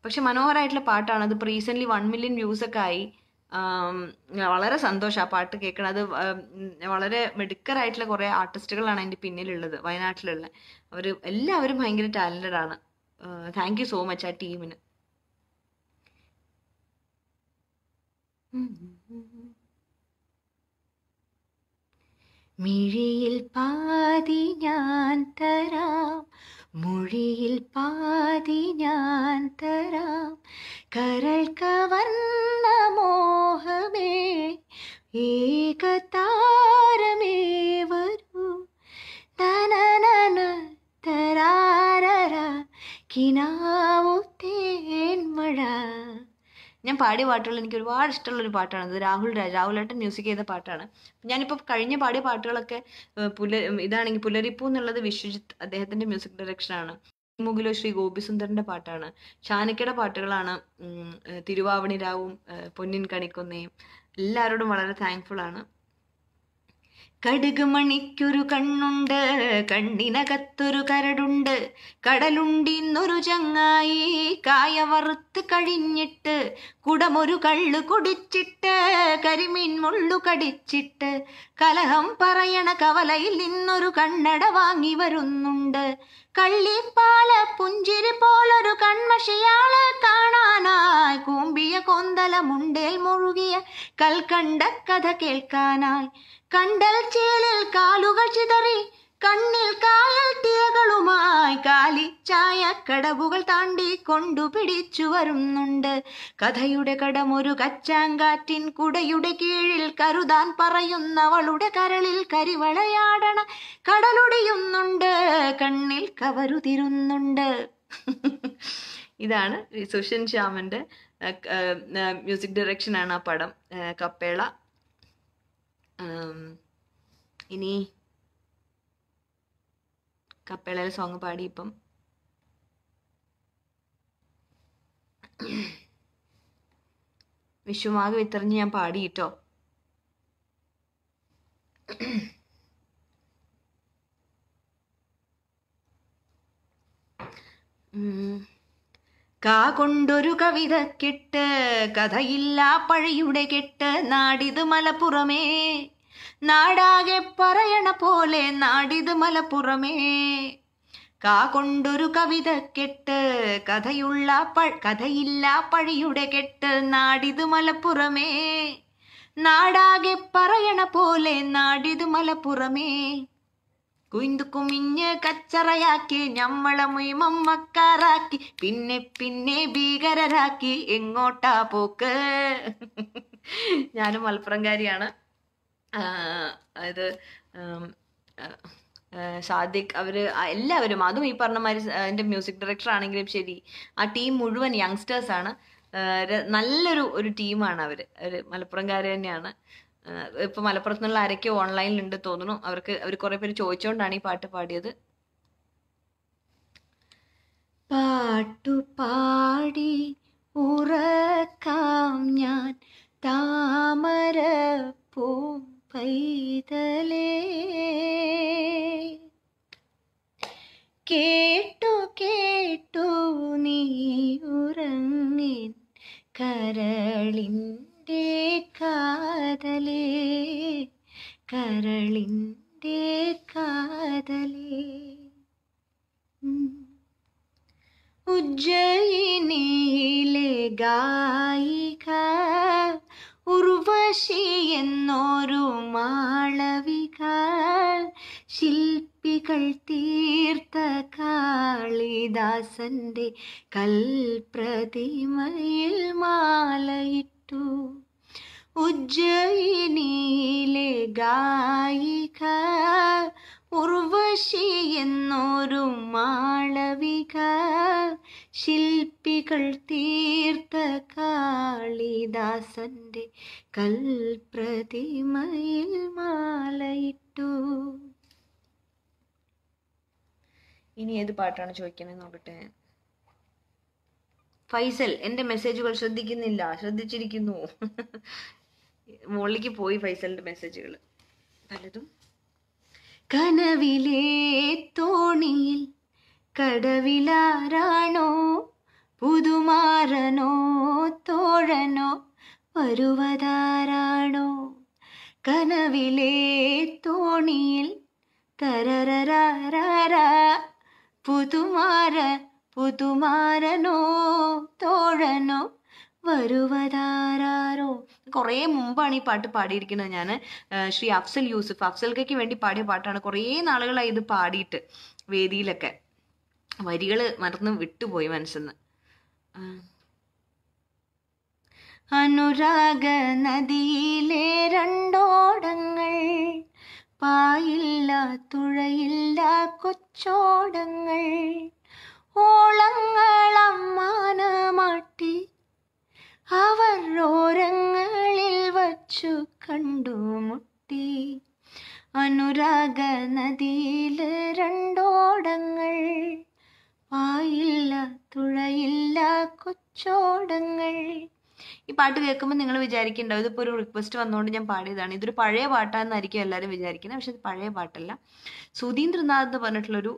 പക്ഷെ മനോഹരമായിട്ടുള്ള പാട്ടാണ് അത് റീസെൻ്റ്ലി വൺ മില്യൺ വ്യൂസൊക്കെ ആയി വളരെ സന്തോഷം ആ പാട്ട് കേൾക്കണം അത് വളരെ മെടുക്കറായിട്ടുള്ള കുറേ ആർട്ടിസ്റ്റുകളാണ് അതിൻ്റെ പിന്നിലുള്ളത് വയനാട്ടിലുള്ള അവർ എല്ലാവരും ഭയങ്കര ടാലൻറ്റഡ് ആണ് താങ്ക് യു സോ മച്ച് ആ ടീമിന് മിഴിയിൽ പാതി ഞാൻ തരാം മൊഴിയിൽ പാതി ഞാൻ തരാം കരൾ കവർന്ന മോഹമേ ഏക താരമേ വരൂ തനനന തരാരര കിനാവു തേൻമഴ ഞാൻ പാടിയ പാട്ടുകൾ എനിക്ക് ഒരുപാട് ഇഷ്ടമുള്ള ഒരു പാട്ടാണ് ഇത് രാഹുൽ രാജ് രാഹുലേട്ടൻ മ്യൂസിക് ചെയ്ത പാട്ടാണ് ഞാനിപ്പോൾ കഴിഞ്ഞ പാടിയ പാട്ടുകളൊക്കെ പുല ഇതാണെങ്കിൽ പുലരിപ്പൂ എന്നുള്ളത് വിശ്വജിത്ത് അദ്ദേഹത്തിൻ്റെ മ്യൂസിക് ഡയറക്ഷനാണ് മുകിലോ ശ്രീ ഗോപിസുന്ദറിന്റെ പാട്ടാണ് ഷാനിക്കയുടെ പാട്ടുകളാണ് തിരുവാവണിരാവും പൊന്നിൻ കണിക്കൊന്നയും എല്ലാവരോടും വളരെ താങ്ക്ഫുൾ ആണ് കടുക് മണിക്കൊരു കണ്ണുണ്ട് കണ്ണിനകത്തൊരു കരടുണ്ട് കടലുണ്ടിന്നൊരു ചങ്ങായി കായ വറുത്ത് കഴിഞ്ഞിട്ട് കുടമൊരു കള്ള് കുടിച്ചിട്ട് കരിമീൻ മുള്ളു കടിച്ചിട്ട് കലഹം പറയണ കവലയിൽ നിന്നൊരു കണ്ണട വാങ്ങി വരുന്നുണ്ട് കള്ളിപ്പാല പുഞ്ചിരി പോലൊരു കൺമഷയാളെ കാണാനായി കൂമ്പിയ കൊന്തല മുണ്ടേൽ മുഴുകിയ കൽക്കണ്ട കഥ കേൾക്കാനായി കണ്ടൽ ചേലിൽ കാലുകൾ ചിതറി കണ്ണിൽ കായൽ തിരകളുമായി കാലി ചായക്കടവുകൾ താണ്ടി കൊണ്ടുപിടിച്ചു വരുന്നുണ്ട് കഥയുടെ കടമൊരു കച്ചാങ്കാറ്റിൻ കുടയുടെ കീഴിൽ കരുതാൻ പറയുന്നവളുടെ കരളിൽ കരിവളയാടണ കടലുടിയുന്നുണ്ട് കണ്ണിൽ കവരുതിരുന്നുണ്ട് ഇതാണ് സുഷൻ ശ്യാമന്റെ മ്യൂസിക് ഡയറക്ഷനാണ് ആ പടം കപ്പേള ഇനി കപ്പേളയിലെ സോങ് പാടി ഇപ്പം വിഷുമാകെ വിത്തെറിഞ്ഞ് ഞാൻ പാടി കേട്ടോ mm കാ കൊണ്ടൊരു കവിത കെട്ട് കഥയില്ല പഴയുടെ കെട്ട് നാടിത് മലപ്പുറമേ നാടാകെ പറയണ പോലെ നാടിത് മലപ്പുറമേ കാ കൊണ്ടൊരു കവിത കെട്ട് കഥയുള്ള കഥയില്ല പഴിയുടെ കെട്ട് നാടിത് മലപ്പുറമേ നാടാകെ പറയണ പോലെ നാടിത് മലപ്പുറമേ കുയിന്തു കുമിഞ്ഞ് കച്ചറയാക്കി ഞമ്മളെ മുയമമ്മക്കാരാക്കി പിന്നെ പിന്നെ ഭീകരരാക്കി എങ്ങോട്ടാ പോക്ക് ഞാനും മലപ്പുറംകാരിയാണ് അതായത് സാദിഖ് അവര് എല്ലാവരും അതും ഈ പറഞ്ഞമാതിരി എൻ്റെ മ്യൂസിക് ഡയറക്ടർ ആണെങ്കിലും ശരി ആ ടീം മുഴുവൻ യങ്സ്റ്റേഴ്സാണ് നല്ലൊരു ഒരു ടീമാണ് അവർ അവർ മലപ്പുറംകാർ തന്നെയാണ് ഇപ്പൊ മലപ്പുറത്ത് നിന്നുള്ള ആരൊക്കെയോ ഓൺലൈനിലുണ്ട് തോന്നുന്നു അവർക്ക് അവർ കുറെ പേര് ചോദിച്ചോണ്ടാണ് ഈ പാട്ട് പാടിയത് പാട്ടു പാടി ഉറക്കാം ഞാൻ താമര കേട്ടു കേട്ടു നീ ഉറങ്ങിൻ കരളിൻ കേട്ടേ കാതലേ കരളിൻ്റെ കാതലേ ഉജ്ജയിനിയിലെ ഗായിക ഉർവശി എന്നൊരു മാളവിക ശില്പികൾ തീർത്ത കാളിദാസന്റെ കൽപ്രതിമയിൽ മാലയിട്ട് കേട്ടു ഉജ്ജയിനിയിലെ ഗായിക ഉർവശി എന്നൊരു മാളവിക ശില്പികൾ തീർത്ത കാളിദാസന്റെ കൽപ്രതിമയിൽ മാലയിട്ടു ഇനി ഏത് പാട്ടാണ് ചോദിക്കണമെന്ന് നോക്കട്ടെ ഫൈസൽ എൻ്റെ മെസ്സേജുകൾ ശ്രദ്ധിക്കുന്നില്ല ശ്രദ്ധിച്ചിരിക്കുന്നു മുകളിലേക്ക് പോയി ഫൈസലിൻ്റെ മെസ്സേജുകൾ പലതും കനവിലെ തോണിയിൽ കടവിലാരാണോ പുതുമാറനോ തോഴനോ വരുവതാരാണോ കനവിലെ തോണിയിൽ തരരരാരാ പുതുമാറ പുതുമാരനോ തോഴനോ വരുവതാരോ കുറേ മുമ്പാണ് ഈ പാട്ട് പാടിയിരിക്കുന്നത് ഞാൻ ശ്രീ അഫ്സൽ യൂസുഫ് അഫ്സൽക്കയ്ക്ക് വേണ്ടി പാടിയ പാട്ടാണ് കുറേ നാളുകളായി ഇത് പാടിയിട്ട് വേദിയിലൊക്കെ വരികൾ മറന്ന് വിട്ടുപോയി മനസ്സിന്ന് അനുരാഗ നദിയിലെ രണ്ടോടങ്ങൾ പായില്ല തുഴയില്ല കൊച്ചോടങ്ങൾ ഓളങ്ങളമ്മാനമാട്ടി അവർ ഓരങ്ങളിൽ വച്ചു മുട്ടി അനുരാഗ നദിയിലെ രണ്ടോടങ്ങൾ പായില്ല തുഴയില്ല കൊച്ചോടങ്ങൾ ഈ പാട്ട് കേൾക്കുമ്പോൾ നിങ്ങൾ വിചാരിക്കുന്നുണ്ടാവും ഇതിപ്പോൾ ഒരു റിക്വസ്റ്റ് വന്നുകൊണ്ട് ഞാൻ പാടിയതാണ് ഇതൊരു പഴയ പാട്ടാണെന്നായിരിക്കും എല്ലാവരും വിചാരിക്കുന്നത് പക്ഷെ ഇത് പഴയ പാട്ടല്ല സുധീന്ദ്രനാഥ് എന്ന് പറഞ്ഞിട്ടുള്ളൊരു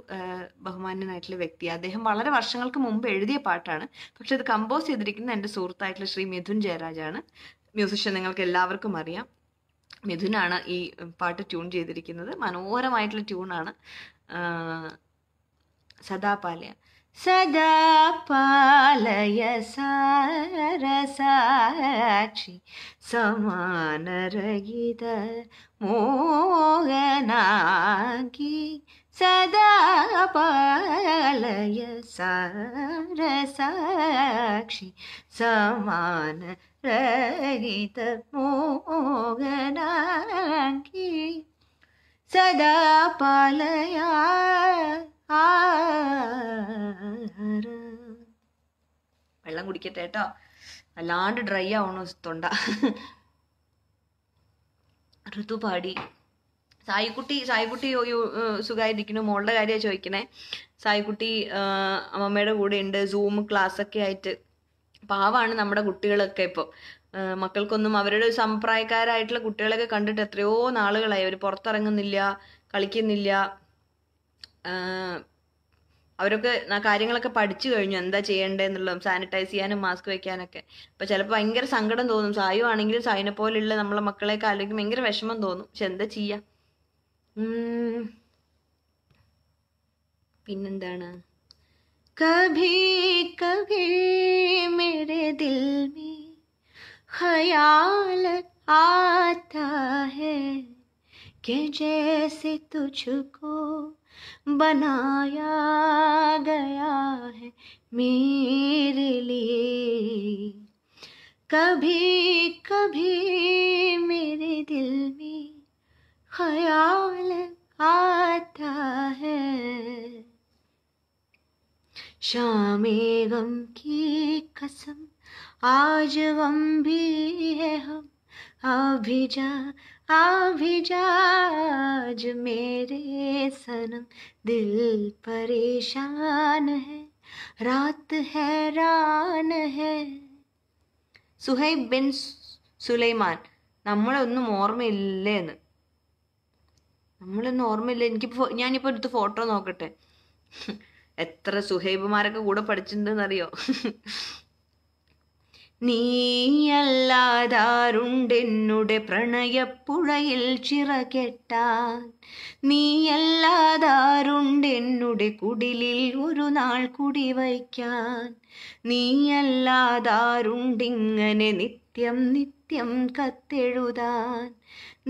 ബഹുമാനനായിട്ടുള്ള വ്യക്തി അദ്ദേഹം വളരെ വർഷങ്ങൾക്ക് മുമ്പ് എഴുതിയ പാട്ടാണ് പക്ഷെ ഇത് കമ്പോസ് ചെയ്തിരിക്കുന്നത് എൻ്റെ സുഹൃത്തായിട്ടുള്ള ശ്രീ മിഥുൻ ജയരാജാണ് മ്യൂസിഷ്യൻ നിങ്ങൾക്ക് എല്ലാവർക്കും അറിയാം മിഥുനാണ് ഈ പാട്ട് ട്യൂൺ ചെയ്തിരിക്കുന്നത് മനോഹരമായിട്ടുള്ള ട്യൂണാണ് സദാപാലയം सदा पालय समान रगित मोहनाङ्गी सदा पालय समान रगित मोहनाङ्गी सदा पालया വെള്ളം കുടിക്കട്ടെ കേട്ടോ അല്ലാണ്ട് ഡ്രൈ ആവണോ തൊണ്ട ഋതു പാടി സായിക്കുട്ടി സായിക്കുട്ടി സുഖമായിരിക്കുന്നു മോളുടെ കാര്യമാണ് ചോദിക്കണേ സായിക്കുട്ടി അമ്മമ്മയുടെ കൂടെ ഉണ്ട് സൂം ക്ലാസ് ഒക്കെ ആയിട്ട് പാവാണ് നമ്മുടെ കുട്ടികളൊക്കെ ഇപ്പോൾ മക്കൾക്കൊന്നും അവരുടെ സമപ്രായക്കാരായിട്ടുള്ള കുട്ടികളൊക്കെ കണ്ടിട്ട് എത്രയോ നാളുകളായി അവർ പുറത്തിറങ്ങുന്നില്ല കളിക്കുന്നില്ല അവരൊക്കെ കാര്യങ്ങളൊക്കെ പഠിച്ചു കഴിഞ്ഞു എന്താ ചെയ്യേണ്ടതെന്നുള്ളതും സാനിറ്റൈസ് ചെയ്യാനും മാസ്ക് വെക്കാനൊക്കെ അപ്പം ചിലപ്പോൾ ഭയങ്കര സങ്കടം തോന്നും സായു ആണെങ്കിൽ സായിനെ പോലെയുള്ള നമ്മളെ മക്കളെയൊക്കെ ആലോചിക്കും ഭയങ്കര വിഷമം തോന്നും പക്ഷെ എന്താ ചെയ്യാം പിന്നെന്താണ് कभी कभी मेरे दिल में ख्याल बनाया गया है मेरे लिए कभी कभी मेरे दिल में ख्याल आता है शाम गम की कसम आज गम भी है हम अभी जा आभिजाज मेरे सनम दिल परेशान है रात हैरान है സുഹൈബ് ബിൻ സുലൈമാൻ നമ്മളൊന്നും ഓർമ്മയില്ലേന്ന് നമ്മളൊന്നും ഓർമ്മയില്ല എനിക്കിപ്പോൾ ഞാനിപ്പോൾ എടുത്ത് ഫോട്ടോ നോക്കട്ടെ എത്ര സുഹൈബുമാരൊക്കെ കൂടെ പഠിച്ചിട്ടുണ്ടെന്നറിയോ നീയല്ലാതാരുണ്ടെന്നുടെ പ്രണയപ്പുഴയിൽ ചിറകെട്ടാൻ നീയല്ലാതാരുണ്ടെന്നുടെ കുടിലിൽ ഒരു നാൾ കുടി വയ്ക്കാൻ നീയല്ലാതാരുണ്ടിങ്ങനെ നിത്യം നിത്യം കത്തെഴുതാൻ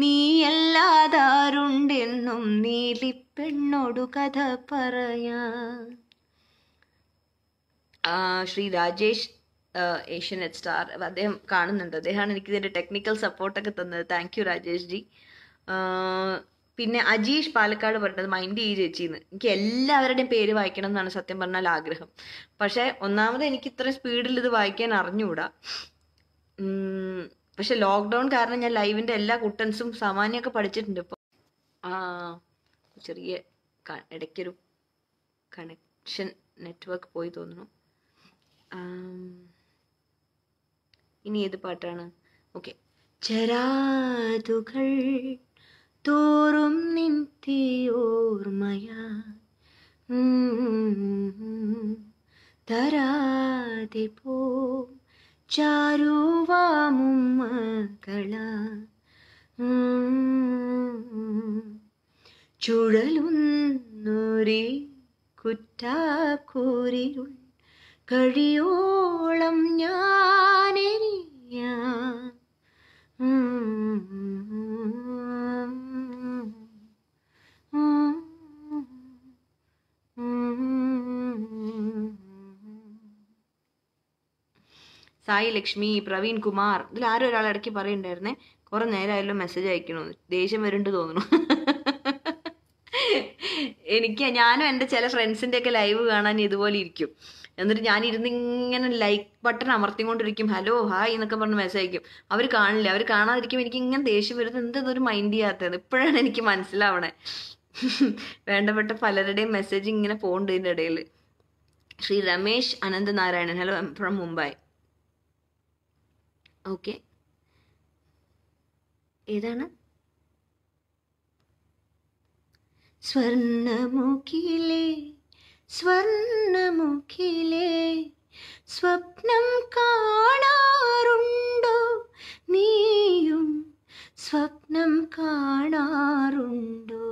നീയല്ലാതാരുണ്ടെന്നും നീലിപ്പെണ്ണോടു കഥ പറയാൻ ശ്രീ രാജേഷ് ഏഷ്യനെറ്റ് സ്റ്റാർ അദ്ദേഹം കാണുന്നുണ്ട് അദ്ദേഹമാണ് എനിക്ക് ഇതിൻ്റെ ടെക്നിക്കൽ സപ്പോർട്ടൊക്കെ തന്നത് താങ്ക് യു രാജേഷ് ജി പിന്നെ അജീഷ് പാലക്കാട് പറഞ്ഞത് മൈൻഡ് ഈ ചേച്ചിന്ന് എനിക്ക് എല്ലാവരുടെയും പേര് വായിക്കണം എന്നാണ് സത്യം പറഞ്ഞാൽ ആഗ്രഹം പക്ഷേ ഒന്നാമത് എനിക്ക് ഇത്ര സ്പീഡിൽ ഇത് വായിക്കാൻ അറിഞ്ഞുകൂടാ പക്ഷെ ലോക്ക്ഡൗൺ കാരണം ഞാൻ ലൈവിൻ്റെ എല്ലാ കുട്ടൻസും സാമാന്യമൊക്കെ പഠിച്ചിട്ടുണ്ട് ആ ചെറിയ ഇടയ്ക്കൊരു കണക്ഷൻ നെറ്റ്വർക്ക് പോയി തോന്നുന്നു ഇനി ഏത് പാട്ടാണ് ഓക്കെ ചരാതുകൾ തോറും നിൻ തരാതെ പോ ചാരുവാമുമ്മകള ചുഴലുന്നൊരി കുറ്റാക്കൂരിയുള്ള കഴിയോളം ഞാനെറിയാൻ സായി ലക്ഷ്മി പ്രവീൺ കുമാർ ഇതിൽ ആരും ഒരാൾ ഇടയ്ക്ക് പറയുന്നുണ്ടായിരുന്നേ കുറെ നേരമായാലും മെസ്സേജ് അയക്കണോ ദേഷ്യം വരുന്നുണ്ട് തോന്നുന്നു എനിക്ക് ഞാനും എൻ്റെ ചില ഫ്രണ്ട്സിൻ്റെയൊക്കെ ഒക്കെ ലൈവ് കാണാൻ ഇതുപോലെ ഇരിക്കും എന്നിട്ട് ഇരുന്ന് ഇങ്ങനെ ലൈക്ക് ബട്ടൺ അമർത്തിക്കൊണ്ടിരിക്കും ഹലോ ഹായ് എന്നൊക്കെ പറഞ്ഞ് മെസ്സേജ് അയക്കും അവർ കാണില്ല അവർ കാണാതിരിക്കും എനിക്ക് ഇങ്ങനെ ദേഷ്യം വരുന്നത് എന്തെന്നൊരു മൈൻഡ് ചെയ്യാത്തത് ഇപ്പോഴാണ് എനിക്ക് മനസ്സിലാവണേ വേണ്ടപ്പെട്ട പലരുടെയും മെസ്സേജ് ഇങ്ങനെ പോകേണ്ടതിൻ്റെ ഇടയിൽ Shri Ramesh Ananthanarayanan hello from Mumbai okay ഏതാണ് സ്വർണ്ണമുഖിലേ സ്വർണമുഖിലെ സ്വപ്നം കാണാറുണ്ടോ നീയും സ്വപ്നം കാണാറുണ്ടോ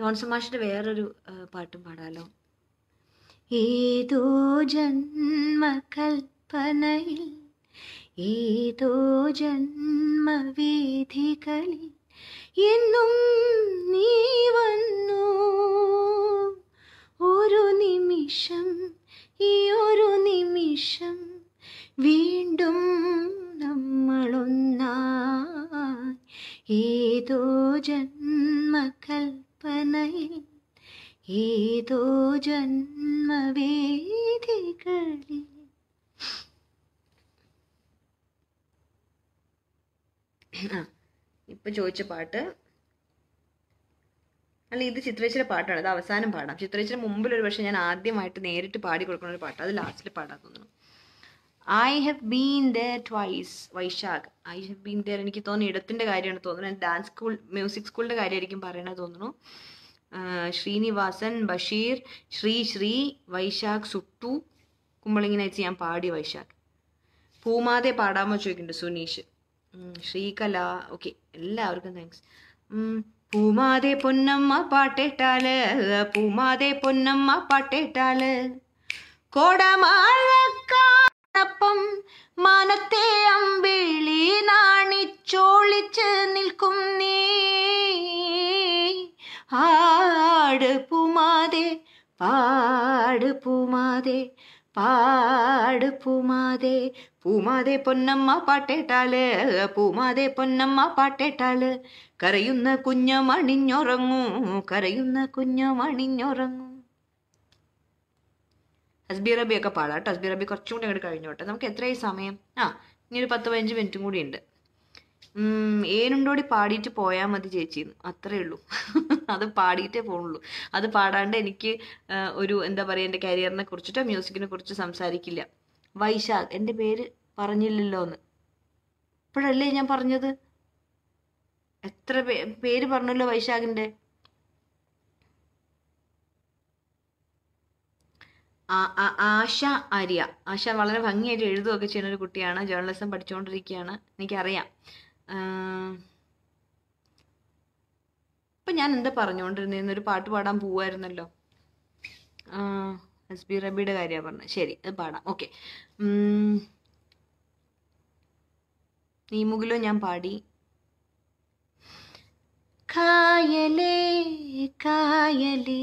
ജോൺസൺ മാഷിൻ്റെ വേറൊരു പാട്ടും പാടാലോ ഏതോ ജന്മകൽപ്പനയിൽ ഏതോ ജന്മവേദികളിൽ എന്നും നീ വന്നു ഒരു നിമിഷം ഈ ഒരു നിമിഷം വീണ്ടും നമ്മളൊന്നായി ഏതോ ജന്മകൽപ്പനയിൽ ഏതോ ജന്മവേദികളിൽ ഇപ്പൊ ചോദിച്ച പാട്ട് അല്ല ഇത് ചിത്രേച്ചിയുടെ പാട്ടാണ് ഇത് അവസാനം പാടാം ചിത്രേച്ചിയുടെ മുമ്പിൽ ഒരു പക്ഷേ ഞാൻ ആദ്യമായിട്ട് നേരിട്ട് പാടി കൊടുക്കുന്ന ഒരു പാട്ട് അത് ലാസ്റ്റിൽ പാടാൻ തോന്നുന്നു I have been there twice Vaishakh I have been there എനിക്ക് തോന്നുന്നു ഇടത്തിൻ്റെ കാര്യമാണ് തോന്നുന്നത് ഡാൻസ് സ്കൂൾ മ്യൂസിക് സ്കൂളിൻ്റെ കാര്യമായിരിക്കും പറയണത് തോന്നുന്നു ശ്രീനിവാസൻ ബഷീർ ശ്രീ ശ്രീ വൈശാഖ് സുട്ടു കുമ്പളിങ്ങനെ വെച്ച് ഞാൻ പാടി വൈശാഖ് പൂമാതെ പാടാമോ ചോദിക്കുന്നുണ്ട് സുനീഷ് ശ്രീകല ഓക്കെ എല്ലാവർക്കും താങ്ക്സ് பூமாதே பொன்னம்மா பாட்டேட்டால பூமாதே பொன்னம்மா பாட்டேட்டால കോടമാഴക്കാണപ്പം മാനത്തെ അമ്പിളി നാണിച്ചോളിച്ച് നിൽക്കും നീ ആട് പൂമാതെ പാട് പൂമാതെ പാട് പൂമാതെ പൂമാതെ പൊന്നമ്മ പാട്ടേട്ടാല് പൂമാതെ പൊന്നമ്മ പാട്ടേട്ടാല് കരയുന്ന കുഞ്ഞ കുഞ്ഞമണിഞ്ഞുറങ്ങൂ കരയുന്ന കുഞ്ഞമണിഞ്ഞുറങ്ങൂ അസ്ബി റബി ഒക്കെ പാടാട്ടോ അസ്ബി റബി കുറച്ചും കൂടി അങ്ങോട്ട് കഴിഞ്ഞോട്ടെ നമുക്ക് എത്രയും സമയം ആ ഇനി ഒരു പത്ത് പതിനഞ്ച് മിനിറ്റും കൂടി ഉണ്ട് ഏനുണ്ടോടി പാടിയിട്ട് പോയാൽ മതി ചേച്ചി അത്രേ ഉള്ളൂ അത് പാടിയിട്ടേ പോകുള്ളൂ അത് പാടാണ്ട് എനിക്ക് ഒരു എന്താ പറയുക എൻ്റെ കരിയറിനെ കുറിച്ചിട്ടോ മ്യൂസിക്കിനെ കുറിച്ച് സംസാരിക്കില്ല വൈശാഖ് എൻ്റെ പേര് പറഞ്ഞില്ലല്ലോ എന്ന് ഇപ്പോഴല്ലേ ഞാൻ പറഞ്ഞത് എത്ര പേര് പറഞ്ഞല്ലോ വൈശാഖിന്റെ ആശ ആര്യ ആശ വളരെ ഭംഗിയായിട്ട് എഴുതുകയൊക്കെ ചെയ്യുന്ന ഒരു കുട്ടിയാണ് ജേർണലിസം പഠിച്ചുകൊണ്ടിരിക്കുകയാണ് എനിക്കറിയാം അപ്പം ഞാൻ എന്താ പറഞ്ഞുകൊണ്ടിരുന്നേന്ന് ഒരു പാട്ട് പാടാൻ പോവായിരുന്നല്ലോ എസ് ബി റബിയുടെ കാര്യമാണ് പറഞ്ഞത് ശരി അത് പാടാം ഓക്കെ നീമുകിലോ ഞാൻ പാടി കായലേ കായലേ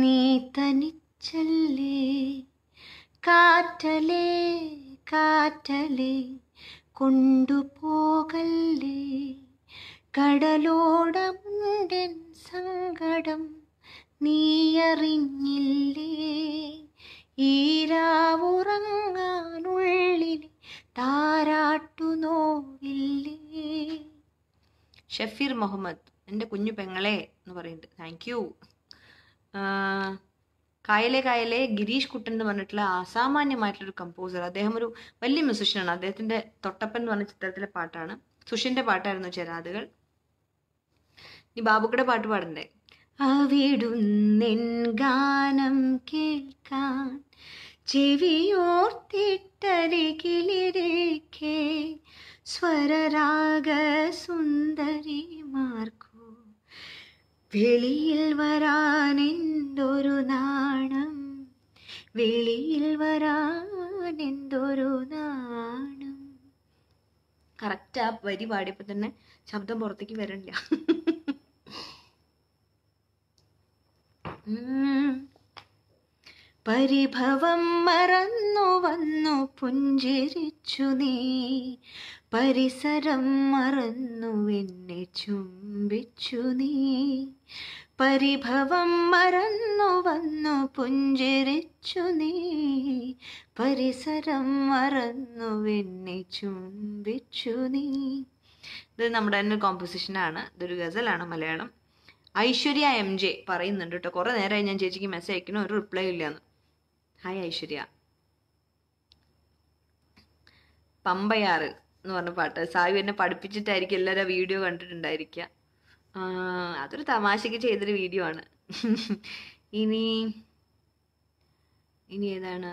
നീ തനിച്ചല്ലേ കാറ്റലേ കാറ്റലേ കൊണ്ടുപോകല്ലേ കടലോടമുണ്ടൻ സങ്കടം അറിഞ്ഞില്ലേ ഈരാവുറങ്ങാനുള്ളിലെ താരാട്ടു നോവില്ലേ ഷഫീർ മുഹമ്മദ് എൻ്റെ കുഞ്ഞു പെങ്ങളെ എന്ന് പറയുന്നുണ്ട് താങ്ക് യു കായലെ കായലെ ഗിരീഷ് കുട്ടൻ എന്ന് പറഞ്ഞിട്ടുള്ള അസാമാന്യമായിട്ടുള്ളൊരു കമ്പോസർ അദ്ദേഹം ഒരു വലിയ മ്യൂസിഷ്യനാണ് അദ്ദേഹത്തിൻ്റെ തൊട്ടപ്പൻ എന്ന് പറഞ്ഞ ചിത്രത്തിലെ പാട്ടാണ് സുഷിൻ്റെ പാട്ടായിരുന്നു ചെരാതുകൾ ഇനി ബാബുക്കടെ പാട്ട് പാടണ്ടേ അവിടുന്നിൻ ഗാനം കേൾക്കാൻ ചെവിയോർത്തിട്ടരികിലിരിക്കേ സ്വരരാഗസുന്ദരിമാർക്കു വെളിയിൽ വരാനെന്തൊരു നാണം വെളിയിൽ വരാനെന്തൊരു നാണം കറക്റ്റ് ആ വരി പാടിയപ്പോൾ തന്നെ ശബ്ദം പുറത്തേക്ക് വരണ്ട പരിഭവം മറന്നു വന്നു പുഞ്ചിരിച്ചു നീ പരിസരം മറന്നു എന്നെ ചുംബിച്ചു നീ പരിഭവം മറന്നു വന്നു പുഞ്ചിരിച്ചു നീ പരിസരം മറന്നു എന്നെ ചുംബിച്ചു നീ ഇത് നമ്മുടെ തന്നെ കോമ്പോസിഷനാണ് ഇതൊരു ഗസലാണ് മലയാളം ഐശ്വര്യ എം ജെ പറയുന്നുണ്ട് കേട്ടോ കുറേ നേരമായി ഞാൻ ചേച്ചിക്ക് മെസ്സേജ് അയക്കണം ഒരു റിപ്ലൈ ഇല്ലയെന്ന് ഹായ് ഐശ്വര്യ പമ്പയാറ് എന്ന് പറഞ്ഞ പാട്ട് സായു എന്നെ പഠിപ്പിച്ചിട്ടായിരിക്കും എല്ലാവരും വീഡിയോ കണ്ടിട്ടുണ്ടായിരിക്കുക അതൊരു തമാശക്ക് ചെയ്തൊരു വീഡിയോ ആണ് ഇനി ഇനി ഏതാണ്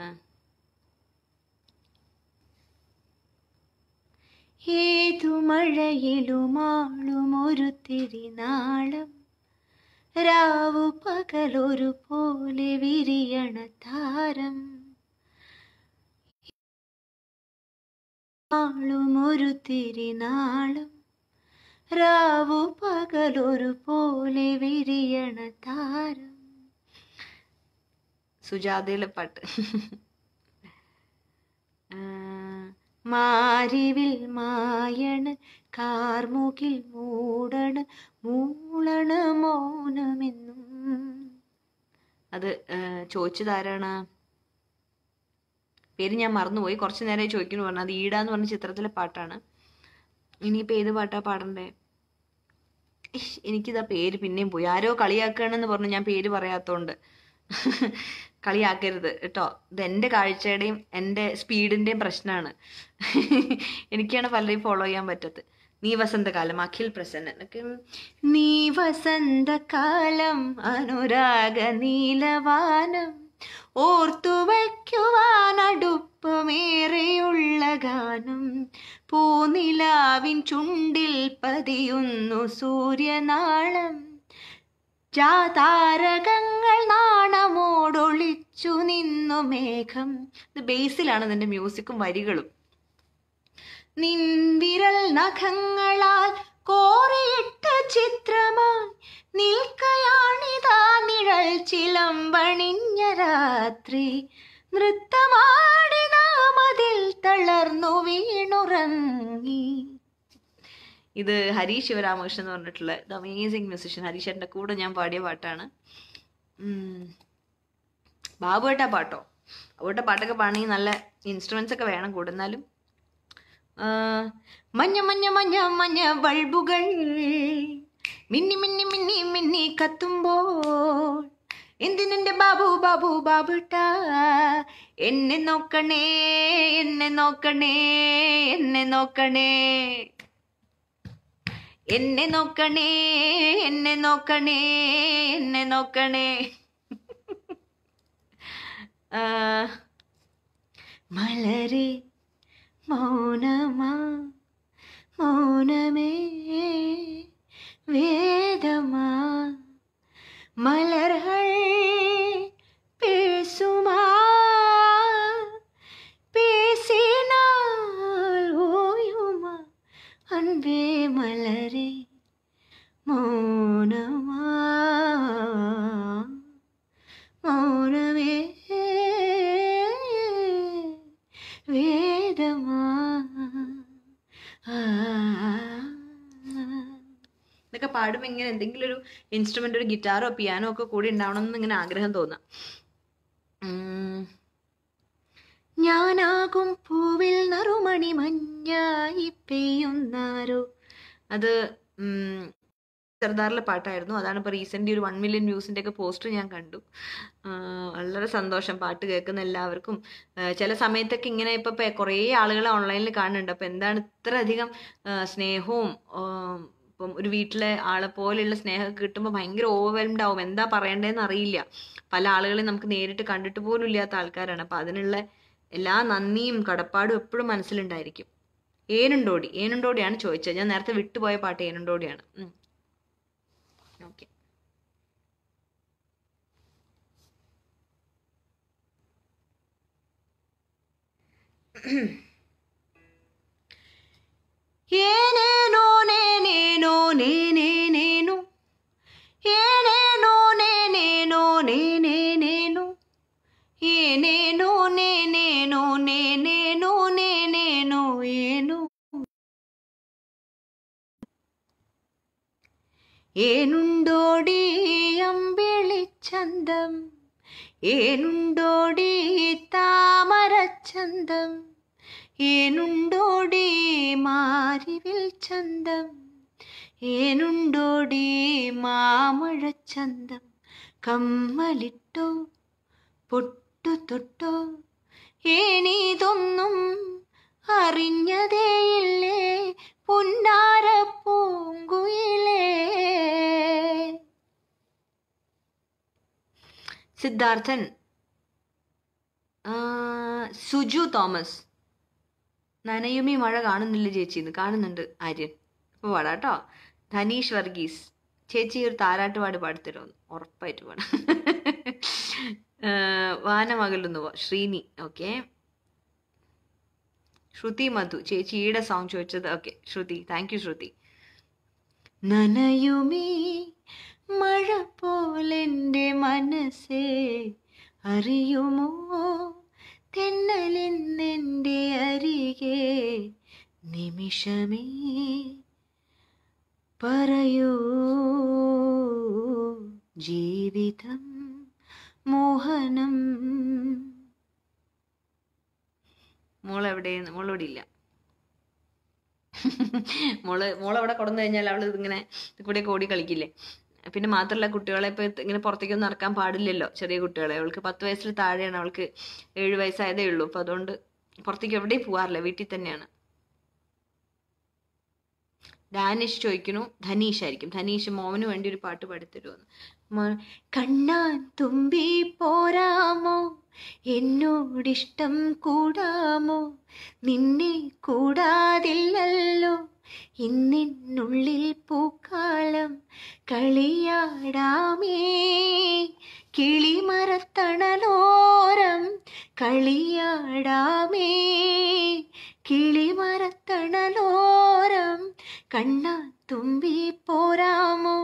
ഏതു ഒരു നാളം രാവു പകലൊരു പോലെ വിരിയണ താരം ഒരു തിരിനാളും രാവു പകലൊരു പോലെ വിരിയണ താരം സുജാതയിലെ പാട്ട് മാരിവിൽ മായണ് കാർമുകിൽ മൂടണ് മൂളണ് മൗനമെന്നും അത് ചോദിച്ചതാരാണ് പേര് ഞാൻ മറന്നുപോയി കുറച്ച് നേരമായി ചോദിക്കുന്നു പറഞ്ഞു അത് ഈട എന്ന് പറഞ്ഞ ചിത്രത്തിലെ പാട്ടാണ് ഇനിയിപ്പോൾ ഏത് പാട്ടാണ് പാടണ്ടേ എനിക്കിതാ പേര് പിന്നെയും പോയി ആരോ കളിയാക്കണമെന്ന് പറഞ്ഞു ഞാൻ പേര് പറയാത്തോണ്ട് കളിയാക്കരുത് കേട്ടോ എൻ്റെ കാഴ്ചയുടെയും എൻ്റെ സ്പീഡിൻ്റെയും പ്രശ്നമാണ് എനിക്കാണ് പലരെയും ഫോളോ ചെയ്യാൻ പറ്റത്ത് നീ വസന്തകാലം അഖിൽ പ്രസന്നനൊക്കെ നീ വസന്തകാലം അനുരാഗ നീലവാനം ഓർത്തു വയ്ക്കുവാനടുപ്പമേറെയുള്ള ഗാനം പൂനിലാവിൻ ചുണ്ടിൽ പതിയുന്നു സൂര്യനാളം ജാതാരകങ്ങൾ നാണമോടൊളിച്ചു നിന്നു മേഘം ഇത് ബേസിലാണ് നിന്റെ മ്യൂസിക്കും വരികളും നിൻവിരൽ നഖങ്ങളാൽ കോറിയിട്ട ചിത്രമായി നിൽക്കയാണിതാ നിഴൽ ചിലമ്പണിഞ്ഞ രാത്രി നൃത്തമാടി നാമതിൽ തളർന്നു വീണുറങ്ങി ഇത് ഹരീഷ് ശിവരാമകൃഷ്ണൻ എന്ന് പറഞ്ഞിട്ടുള്ള ഇത് അമേസിങ് മ്യൂസിഷ്യൻ ഹരീഷേട്ടൻ്റെ കൂടെ ഞാൻ പാടിയ പാട്ടാണ് ബാബുവേട്ട പാട്ടോ അവരുടെ പാട്ടൊക്കെ പാടണി നല്ല ഇൻസ്ട്രുമെന്റ്സ് ഒക്കെ വേണം കൂടുന്നാലും മഞ്ഞ മഞ്ഞ മഞ്ഞ മഞ്ഞ ബൾബുകൾ മിന്നി മിന്നി മിന്നി മിന്നി കത്തുമ്പോൾ എന്തിനെന്റെ ബാബു ബാബു ബാബുട്ട എന്നെ നോക്കണേ എന്നെ നോക്കണേ എന്നെ നോക്കണേ എന്നെ നോക്കണേ എന്നെ നോക്കണേ എന്നെ നോക്കണേ മലരെ മൗനമാ മൗനമേ വേദമാ மலர்கள் பேசுமா பேசினால் ஓயுமா அன்பே மலரே மௌனமா மௌனமே வேதமா ஆ പാട്ടൊക്കെ പാടുമ്പോൾ ഇങ്ങനെ എന്തെങ്കിലും ഒരു ഇൻസ്ട്രുമെന്റ് ഒരു ഗിറ്റാറോ പിയാനോ ഒക്കെ കൂടി ഉണ്ടാവണം എന്ന് ഇങ്ങനെ ആഗ്രഹം തോന്നാം ഞാനാകും പൂവിൽ നറുമണി മഞ്ഞായി പെയ്യുന്നാരോ അത് സർദാറിലെ പാട്ടായിരുന്നു അതാണ് ഇപ്പോൾ റീസെൻ്റ് ഒരു വൺ മില്യൺ വ്യൂസിൻ്റെ ഒക്കെ പോസ്റ്റർ ഞാൻ കണ്ടു വളരെ സന്തോഷം പാട്ട് കേൾക്കുന്ന എല്ലാവർക്കും ചില സമയത്തൊക്കെ ഇങ്ങനെ ഇപ്പോൾ കുറേ ആളുകളെ ഓൺലൈനിൽ കാണുന്നുണ്ട് അപ്പോൾ എന്താണ് ഇത്രയധികം സ്നേഹവും ഇപ്പം ഒരു വീട്ടിലെ ആളെ പോലെയുള്ള സ്നേഹമൊക്കെ കിട്ടുമ്പോൾ ഭയങ്കര ഓവർവെൽംഡ് ആവും എന്താ പറയണ്ടതെന്ന് അറിയില്ല പല ആളുകളെ നമുക്ക് നേരിട്ട് കണ്ടിട്ട് പോലും ഇല്ലാത്ത ആൾക്കാരാണ് അപ്പം അതിനുള്ള എല്ലാ നന്ദിയും കടപ്പാടും എപ്പോഴും മനസ്സിലുണ്ടായിരിക്കും ഏനുണ്ടോടി ഏനുണ്ടോടിയാണ് ചോദിച്ചത് ഞാൻ നേരത്തെ വിട്ടുപോയ പാട്ട് ഏനുണ്ടോടിയാണ് ഓക്കെ ఏ నేను నేను నేనే నేను ఏ నేను నేను నేనే నేను ఏ నేను నేను నేను నేను ఏను ഏനുണ്ടോടി അമ്പിളിച്ചന്തം ഏനുണ്ടോടി താമരച്ചന്തം ഏനുണ്ടോടി മാരിവിൽ ചന്തം മാമഴ ചന്തം കമ്മലിട്ടോ പൊട്ടു തൊട്ടോ ഏനീതൊന്നും അറിഞ്ഞതേയില്ലേ പുന്നാര പൂങ്കുയിലേ സിദ്ധാർത്ഥൻ സുജു തോമസ് നനയുമി മഴ കാണുന്നില്ല എന്ന് കാണുന്നുണ്ട് ആര്യൻ അപ്പോൾ പാടാം കേട്ടോ ധനീഷ് വർഗീസ് ചേച്ചി ഒരു താരാട്ടുപാട് പാടിത്തരുമെന്ന് ഉറപ്പായിട്ട് പാടാം വാനമകളുന്നു പോ ശ്രീനി ഓക്കെ ശ്രുതി മധു ചേച്ചി ഈടെ സോങ് ചോദിച്ചത് okay Sruthi thank you Sruthi നനയുമേ മഴ പോലെ മനസ്സേ അറിയുമോ തെന്നലെന്നെൻ്റെ അരികെ നിമിഷമേ പറയൂ ജീവിതം മോഹനം മോളെവിടെ മോളവിടെ ഇല്ല മോള് മോളവിടെ കൊടന്നു കഴിഞ്ഞാൽ അവൾ ഇതിങ്ങനെ കൂടെ ഓടി കളിക്കില്ലേ പിന്നെ മാത്രമല്ല കുട്ടികളെ ഇപ്പൊ ഇങ്ങനെ പുറത്തേക്കൊന്നും നടക്കാൻ പാടില്ലല്ലോ ചെറിയ കുട്ടികളെ അവൾക്ക് പത്ത് വയസ്സിൽ താഴെയാണ് അവൾക്ക് ഏഴു വയസ്സായതേ ഉള്ളൂ അപ്പോൾ അതുകൊണ്ട് പുറത്തേക്ക് എവിടെയും പോവാറില്ല വീട്ടിൽ തന്നെയാണ് ഡാനിഷ് ചോദിക്കണു ധനീഷ് ആയിരിക്കും ധനീഷ് മോവന് വേണ്ടി ഒരു പാട്ട് പാടിത്തരുമെന്ന് കണ്ണാൻ തുമ്പി പോരാമോ എന്നോടിഷ്ടം കൂടാമോ നിന്നെ കൂടാതില്ലല്ലോ ഇന്നിനുള്ളിൽ പൂക്കാലം കളിയാടാമേ കിളിമരത്തണലോരം കളിയാടാമേ കിളിമരത്തണലോരം കണ്ണ തുമ്പി പോരാമോ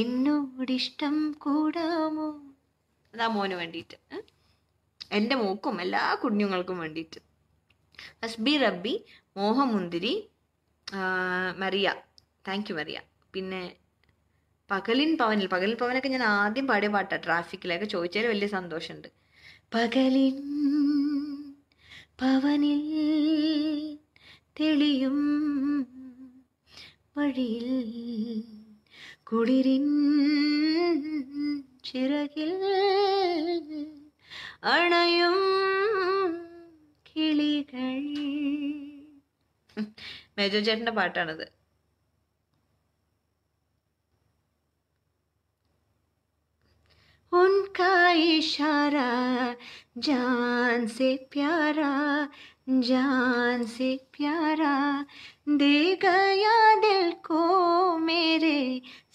എന്നോടിഷ്ടം കൂടാമോ അതാ മോന് വേണ്ടിയിട്ട് എൻ്റെ മോക്കും എല്ലാ കുഞ്ഞുങ്ങൾക്കും വേണ്ടിയിട്ട് അസ്ബി റബ്ബി മോഹമുന്തിരി മരിയ താങ്ക് യു മരിയ പിന്നെ പകലിൻ പവനിൽ പകലിൻ പവനൊക്കെ ഞാൻ ആദ്യം പാടിയ പാട്ടാണ് ട്രാഫിക്കിലൊക്കെ ചോദിച്ചാൽ വലിയ സന്തോഷമുണ്ട് പകലിൻ പവനിൽ തെളിയും വഴിയിൽ കുളിരിൻ ചിറകിൽ അണയും കിളികൾ മേജോ ചേട്ടൻ്റെ പാട്ടാണിത് उनका इशारा जान से प्यारा जान से प्यारा दे गया दिल को मेरे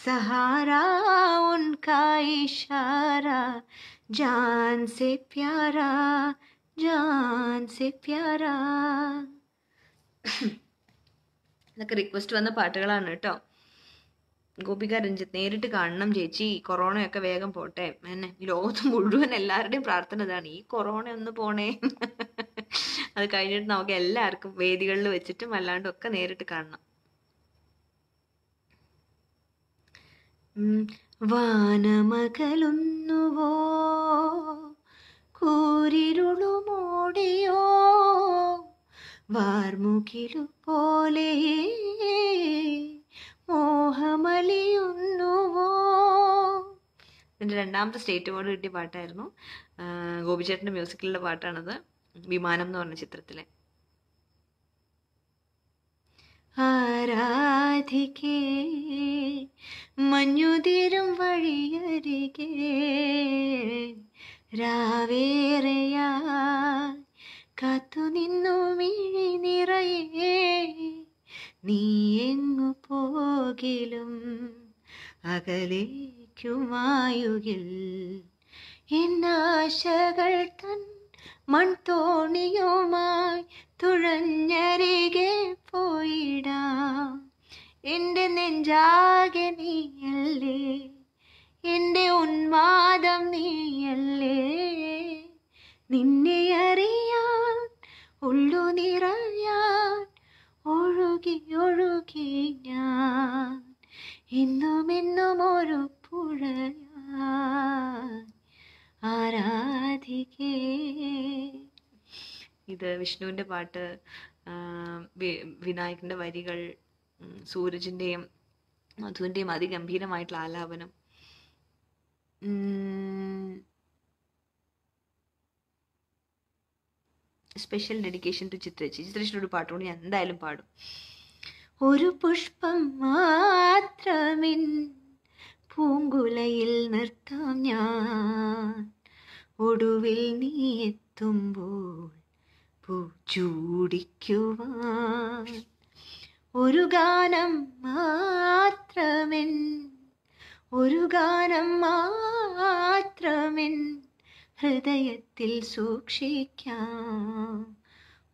सहारा उनका इशारा जान से प्यारा जान से प्यारा എന്നൊക്കെ റിക്വസ്റ്റ് വന്ന പാട്ടുകളാണ് കേട്ടോ ഗോപിക രഞ്ജിത്ത് നേരിട്ട് കാണണം ചേച്ചി കൊറോണയൊക്കെ വേഗം പോട്ടെ എന്നെ ലോകത്ത് മുഴുവൻ എല്ലാവരുടെയും പ്രാർത്ഥന ഇതാണ് ഈ കൊറോണ ഒന്ന് പോണേ അത് കഴിഞ്ഞിട്ട് നമുക്ക് എല്ലാവർക്കും വേദികളിൽ വെച്ചിട്ടും അല്ലാണ്ടും ഒക്കെ നേരിട്ട് കാണണം വാനമകലുന്നുവോ കൂരിരുളുമോടിയോ വാർമുകിലു പോലെ മോഹമലിയുന്നുവോ എൻ്റെ രണ്ടാമത്തെ സ്റ്റേറ്റ് ബോർഡ് കിട്ടിയ പാട്ടായിരുന്നു ഗോപിചേട്ടൻ്റെ മ്യൂസിക്കിലുള്ള പാട്ടാണത് വിമാനം എന്ന് പറഞ്ഞ ചിത്രത്തിലെ ആരാധിക്കേ മഞ്ഞുതിരും വഴിയരികേ രാവേറയാ നിന്നു മിഴി നിറയേ നീ എങ്ങു പോകിലും അകലേക്കുമായുകിൽ എന്നാശകൾ തൻ മൺതോണിയുമായി തുഴഞ്ഞരികെ പോയിടാം എൻ്റെ നെഞ്ചാകെ നീയല്ലേ എൻ്റെ ഉന്മാദം നീയല്ലേ നിന്നെ അറിയാൻ ഉള്ളു നിറയാൻ ഒഴുകി ഒഴുകി ഞാൻ എന്നും എന്നും ഒരു പുഴയാൻ ആരാധിക്കേ ഇത് വിഷ്ണുവിൻ്റെ പാട്ട് വിനായകൻ്റെ വരികൾ സൂരജിൻ്റെയും മധുവിൻ്റെയും അതിഗംഭീരമായിട്ടുള്ള ആലാപനം സ്പെഷ്യൽ ഡെഡിക്കേഷൻ ടു ചിത്രേച്ചി ചിത്രേച്ചിയുടെ ഒരു പാട്ടുകൊണ്ട് ഞാൻ എന്തായാലും പാടും ഒരു പുഷ്പം മാത്രമിൻ പൂങ്കുലയിൽ നിർത്താം ഞാൻ ഒടുവിൽ നീ എത്തുമ്പോൾ പൂ ചൂടിക്കുവാൻ ഒരു ഗാനം മാത്രമെൻ ഒരു ഗാനം മാത്രമെൻ ഹൃദയത്തിൽ സൂക്ഷിക്കാം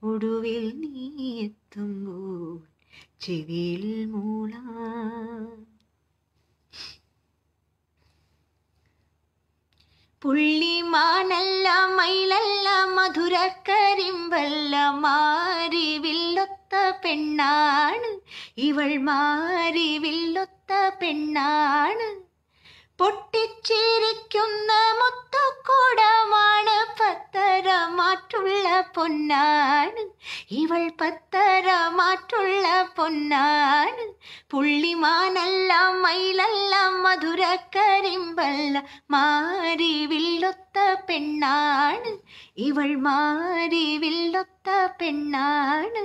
ഒടുവിൽ നീ എത്തുമ്പോൾ ചെവിയിൽ മൂള പുള്ളിമാനല്ല മയിലല്ല മധുരക്കരിമ്പല്ല മാറിവില്ലൊത്ത പെണ്ണാണ് ഇവൾ മാറിവില്ലൊത്ത പെണ്ണാണ് പൊട്ടിച്ചിരിക്കുന്ന മുത്തുക്കൂടമാണ് പത്തര മാറ്റുള്ള പൊന്നാണ് ഇവൾ പത്തര മാറ്റുള്ള പൊന്നാണ് പുള്ളിമാനല്ല മയിലല്ല മധുര കരിമ്പല്ല മാറി വില്ലൊത്ത പെണ്ണാണ് ഇവൾ മാറി വില്ലൊത്ത പെണ്ണാണ്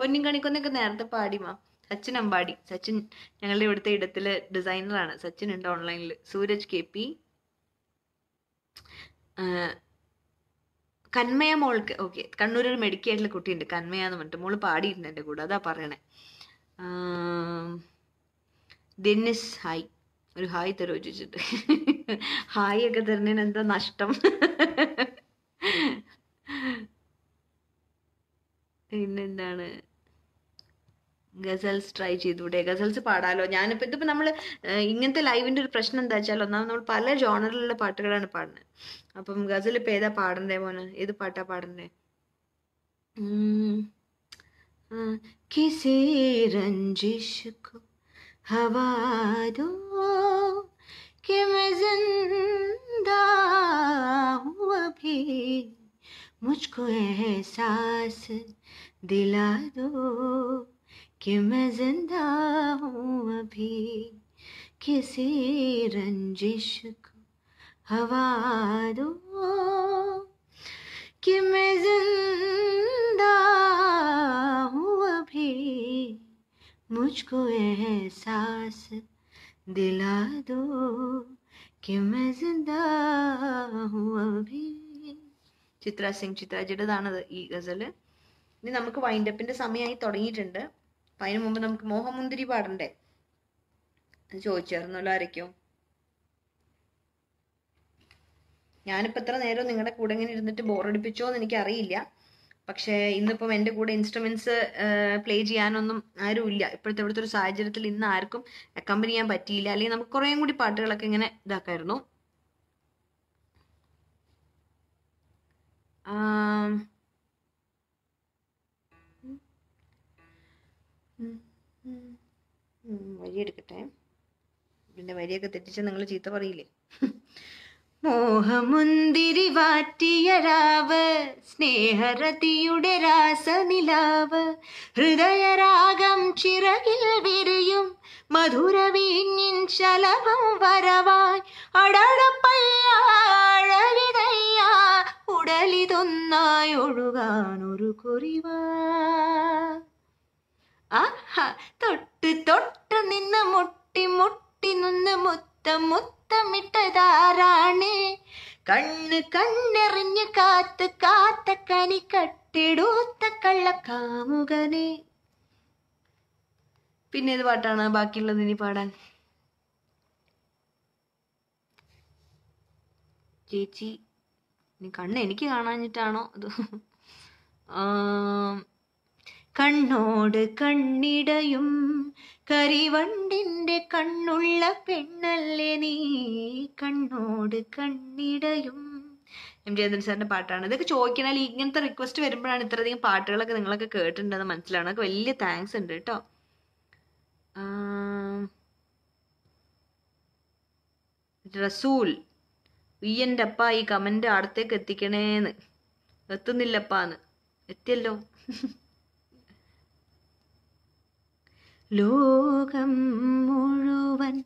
പൊന്നിൻ കണിക്കൊന്നൊക്കെ നേരത്തെ പാടിമാ സച്ചിൻ അമ്പാടി സച്ചിൻ ഞങ്ങളുടെ ഇവിടുത്തെ ഇടത്തിലെ ഡിസൈനറാണ് സച്ചിൻ ഉണ്ട് ഓൺലൈനിൽ സൂരജ് കെ പി കന്മയ മോൾക്ക് ഓക്കെ കണ്ണൂർ ഒരു മെഡിക്കായിട്ടുള്ള കുട്ടിയുണ്ട് കന്മയ എന്ന് പറഞ്ഞിട്ട് മോള് പാടിയിട്ടുണ്ട് എൻ്റെ കൂടെ അതാ പറയണേ ഡെന്നിസ് ഹായ് ഒരു ഹായ് തരുമോ ചോദിച്ചിട്ട് ഹായ് ഒക്കെ തരുന്നതിന് എന്താ നഷ്ടം പിന്നെന്താണ് ഗസൽസ് ട്രൈ ചെയ്തൂടെ ഗസൽസ് പാടാലോ ഞാനിപ്പോൾ ഇതിപ്പോൾ നമ്മൾ ഇങ്ങനത്തെ ലൈവിൻ്റെ ഒരു പ്രശ്നം എന്താ വെച്ചാൽ ഒന്നാമത് നമ്മൾ പല ജോണറിലുള്ള പാട്ടുകളാണ് പാടുന്നത് അപ്പം ഗസൽ ഇപ്പോൾ ഏതാ പാടണ്ടേ മോന് ഏത് പാട്ടാ പാടണ്ടേ കിസേ രഞ്ജിഷ് കോ कि मैं जिंदा हूँ अभी किसी रंजिश को हवा दो कि मैं जिंदा हूँ अभी मुझको एहसास दिला दो कि मैं जिंदा हूँ अभी ചിത്ര സിംഗ് ചിത്രജിയുടേതാണത് ഈ ഗസല് ഇനി നമുക്ക് വൈൻഡപ്പിന്റെ സമയമായി തുടങ്ങിയിട്ടുണ്ട് അതിനു മുമ്പ് നമുക്ക് മോഹമുന്തിരി പാടണ്ടേ ചോദിച്ചായിരുന്നല്ലോ ആരൊക്കെയോ ഞാനിപ്പോൾ എത്ര നേരം നിങ്ങളുടെ കൂടെ ഇങ്ങനെ ഇരുന്നിട്ട് ബോറടിപ്പിച്ചോ എന്ന് അറിയില്ല പക്ഷേ ഇന്നിപ്പം എൻ്റെ കൂടെ ഇൻസ്ട്രുമെന്റ്സ് പ്ലേ ചെയ്യാനൊന്നും ആരും ഇല്ല ഇപ്പോഴത്തെ ഇവിടുത്തെ ഒരു സാഹചര്യത്തിൽ ഇന്ന് ആർക്കും അക്കമ്പനി ചെയ്യാൻ പറ്റിയില്ല അല്ലെങ്കിൽ നമുക്ക് കുറേയും കൂടി പാട്ടുകളൊക്കെ ഇങ്ങനെ ഇതാക്കായിരുന്നു എടുക്കട്ടെ പിന്നെ വരിയൊക്കെ തെറ്റിച്ച് നിങ്ങൾ ചീത്ത പറയില്ലേ മോഹമുന്തിരി വാറ്റിയ രാവ് സ്നേഹരതിയുടെ രാസനിലാവ് ഹൃദയരാഗം ചിറകിൽ വിരിയും മധുരവീഞ്ഞിൻ ശലഭം വരവായി അടടപ്പയ്യ ഉടലിതൊന്നായി ഒഴുകാനൊരു കുറിവാ ആ തൊട്ട് തൊട്ട് നിന്ന് മുട്ടി മുട്ടി നിന്ന് മുത്തം മുത്തമിട്ടതാരാണ് കണ്ണ് കണ്ണെറിഞ്ഞ് കാത്ത് കാത്ത കനി കട്ടിടൂത്ത കാമുകനെ പിന്നെ ഇത് പാട്ടാണ് ബാക്കിയുള്ളത് ഇനി പാടാൻ ചേച്ചി കണ്ണ് എനിക്ക് കാണാഞ്ഞിട്ടാണോ അത് കണ്ണോട് കണ്ണിടയും കരിവണ്ടിൻ്റെ കണ്ണുള്ള പെണ്ണല്ലേ നീ കണ്ണോട് കണ്ണിടയും എം ജയേന്ദ്രൻ സാറിന്റെ പാട്ടാണ് ഇതൊക്കെ ചോദിക്കണാൽ ഇങ്ങനത്തെ റിക്വസ്റ്റ് വരുമ്പോഴാണ് ഇത്രയധികം പാട്ടുകളൊക്കെ നിങ്ങളൊക്കെ കേട്ടിട്ടുണ്ടെന്ന് മനസ്സിലാണ് അതൊക്കെ വലിയ താങ്ക്സ് ഉണ്ട് കേട്ടോ റസൂൽ ഉയ്യൻ്റെ അപ്പ ഈ കമന്റ് അടുത്തേക്ക് എത്തിക്കണേന്ന് എത്തുന്നില്ലപ്പാന്ന് എത്തിയല്ലോ ലോകം മുഴുവൻ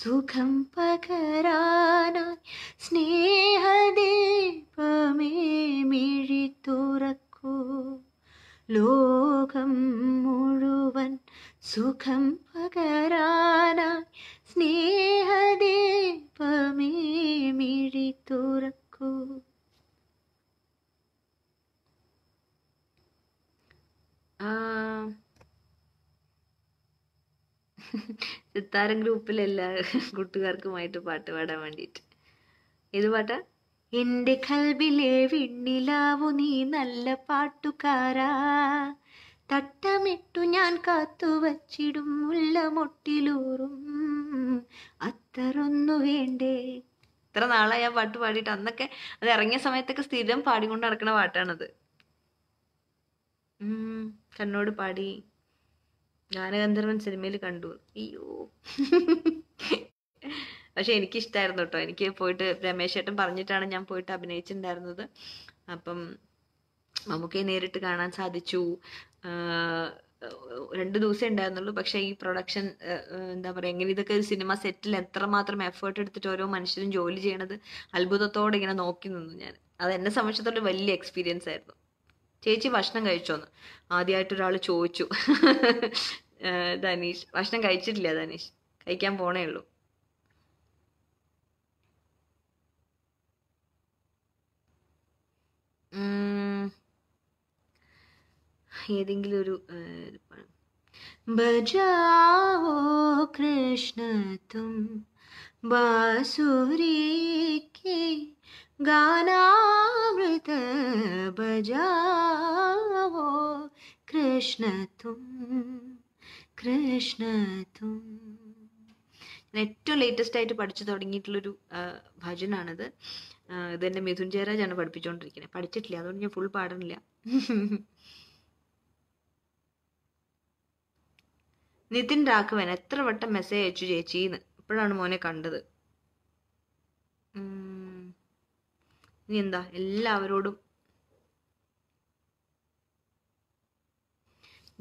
സുഖം പകരാനായി സ്നേഹദീപമേ മിഴി തുറക്കൂ ലോകം മുഴുവൻ സുഖം പകരാനായി സ്നേഹദീപമേ മിഴി തുറക്കൂ ആ സിത്താരം ഗ്രൂപ്പിലെ എല്ലാ കൂട്ടുകാർക്കുമായിട്ട് പാട്ട് പാടാൻ വേണ്ടിയിട്ട് ഏത് പാട്ടാ എന്റെ കൽബിലെ വിണ്ണിലാവു നീ നല്ല പാട്ടുകാരാ തട്ടമിട്ടു ഞാൻ കാത്തുവച്ചിടും മുല്ല മുട്ടിലൂറും അത്തറൊന്നു വേണ്ടേ ഇത്ര നാളായി ആ പാട്ട് പാടിയിട്ട് അന്നൊക്കെ അത് ഇറങ്ങിയ സമയത്തൊക്കെ സ്ഥിരം പാടിക്കൊണ്ട് നടക്കുന്ന പാട്ടാണത് കണ്ണോട് പാടി ഗാനഗന്ധർവൻ സിനിമയിൽ കണ്ടു അയ്യോ പക്ഷെ എനിക്കിഷ്ടമായിരുന്നു കേട്ടോ എനിക്ക് പോയിട്ട് രമേശ് ഏട്ടൻ പറഞ്ഞിട്ടാണ് ഞാൻ പോയിട്ട് അഭിനയിച്ചിട്ടുണ്ടായിരുന്നത് അപ്പം മമ്മൂക്കയെ നേരിട്ട് കാണാൻ സാധിച്ചു രണ്ട് ദിവസം ഉണ്ടായിരുന്നുള്ളൂ പക്ഷേ ഈ പ്രൊഡക്ഷൻ എന്താ പറയുക എങ്ങനെ ഇതൊക്കെ ഒരു സിനിമ സെറ്റിൽ എത്രമാത്രം എഫേർട്ട് എടുത്തിട്ട് ഓരോ മനുഷ്യരും ജോലി ചെയ്യണത് അത്ഭുതത്തോടെ ഇങ്ങനെ നോക്കി നിന്നു ഞാൻ അത് എന്നെ സംബന്ധിച്ചിടത്തോളം വലിയ എക്സ്പീരിയൻസ് ആയിരുന്നു ചേച്ചി ഭക്ഷണം കഴിച്ചോന്ന് ആദ്യമായിട്ട് ഒരാൾ ചോദിച്ചു ധനീഷ് ഭക്ഷണം കഴിച്ചിട്ടില്ല ധനീഷ് കഴിക്കാൻ പോണേ ഉള്ളൂ ഏതെങ്കിലും ഒരു ബജാവോ കൃഷ്ണ തും बासुरी ഗാനാമൃത गानामृत കൃഷ്ണ തും കൃഷ്ണ ഏറ്റവും ലേറ്റസ്റ്റ് ആയിട്ട് പഠിച്ചു തുടങ്ങിയിട്ടുള്ളൊരു ഭജനാണിത് ഇതെന്നെ മിഥുൻ ജയരാജാണ് പഠിപ്പിച്ചുകൊണ്ടിരിക്കുന്നത് പഠിച്ചിട്ടില്ല അതുകൊണ്ട് ഞാൻ ഫുൾ പാടുന്നില്ല നിതിൻ രാഘവൻ എത്ര വട്ടം മെസ്സേജ് അയച്ചു ചേച്ചിന്ന് ഇപ്പോഴാണ് മോനെ കണ്ടത് ഇനി എന്താ എല്ലാവരോടും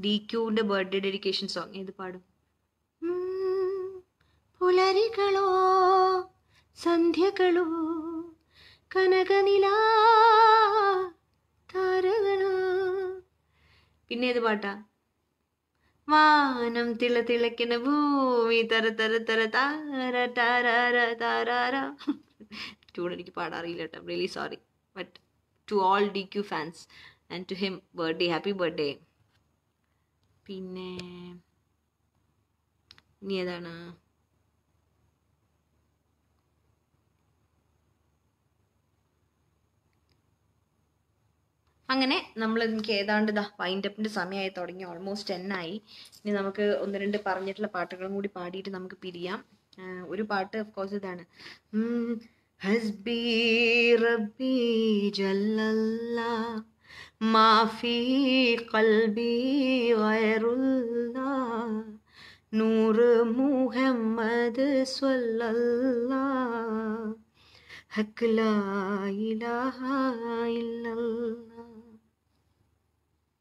ഡി ക്യൂവിന്റെ ബർത്ത്ഡേ ഡെഡിക്കേഷൻ സോങ് ഏത് പാടും പുലരികളോ സന്ധ്യകളോ കനകനില താരകളോ പിന്നെ ഏത് പാട്ടാ വാനം തിള തിളക്കുന്ന ഭൂമി തര തര തര താര താര താര ട്യൂൺ എനിക്ക് പാടാറിയില്ല കേട്ടോ really sorry but to all D Q fans and to him birthday happy birthday പിന്നെ ഇനി ഏതാണ് അങ്ങനെ നമ്മൾ എനിക്ക് ഏതാണ്ട് ഇതാ വൈൻഡപ്പിൻ്റെ സമയമായി തുടങ്ങി ഓൾമോസ്റ്റ് ആയി ഇനി നമുക്ക് ഒന്ന് രണ്ട് പറഞ്ഞിട്ടുള്ള പാട്ടുകളും കൂടി പാടിയിട്ട് നമുക്ക് പിരിയാം ഒരു പാട്ട് ഓഫ് കോഴ്സ് ഇതാണ് ഹസ്ബി റബ്ബി ജല്ലല്ലാ ما في قلبي غير الله നൂർ മുഹമ്മദ്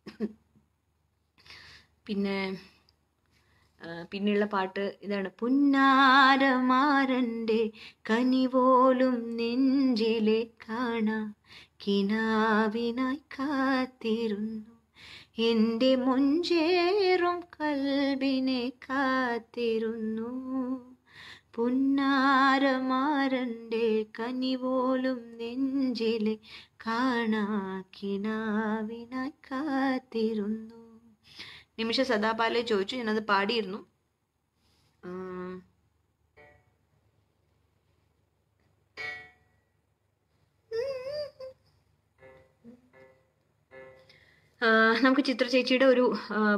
പിന്നെ പിന്നെയുള്ള പാട്ട് ഇതാണ് പുന്നാരമാരൻ്റെ കനിവോലും നെഞ്ചിലെ കാണാം കിനാവിനായി കാത്തിരുന്നു എൻ്റെ മുഞ്ചേറും കൽബിനെ കാത്തിരുന്നു പുന്നാരമാരൻ്റെ കനിവോലും നെഞ്ചിലെ കാണാക്കിനാവിനായി കാത്തിരുന്നു നിമിഷ സദാപാലെ ചോദിച്ചു ഞാനത് പാടിയിരുന്നു നമുക്ക് ചിത്ര ചേച്ചിയുടെ ഒരു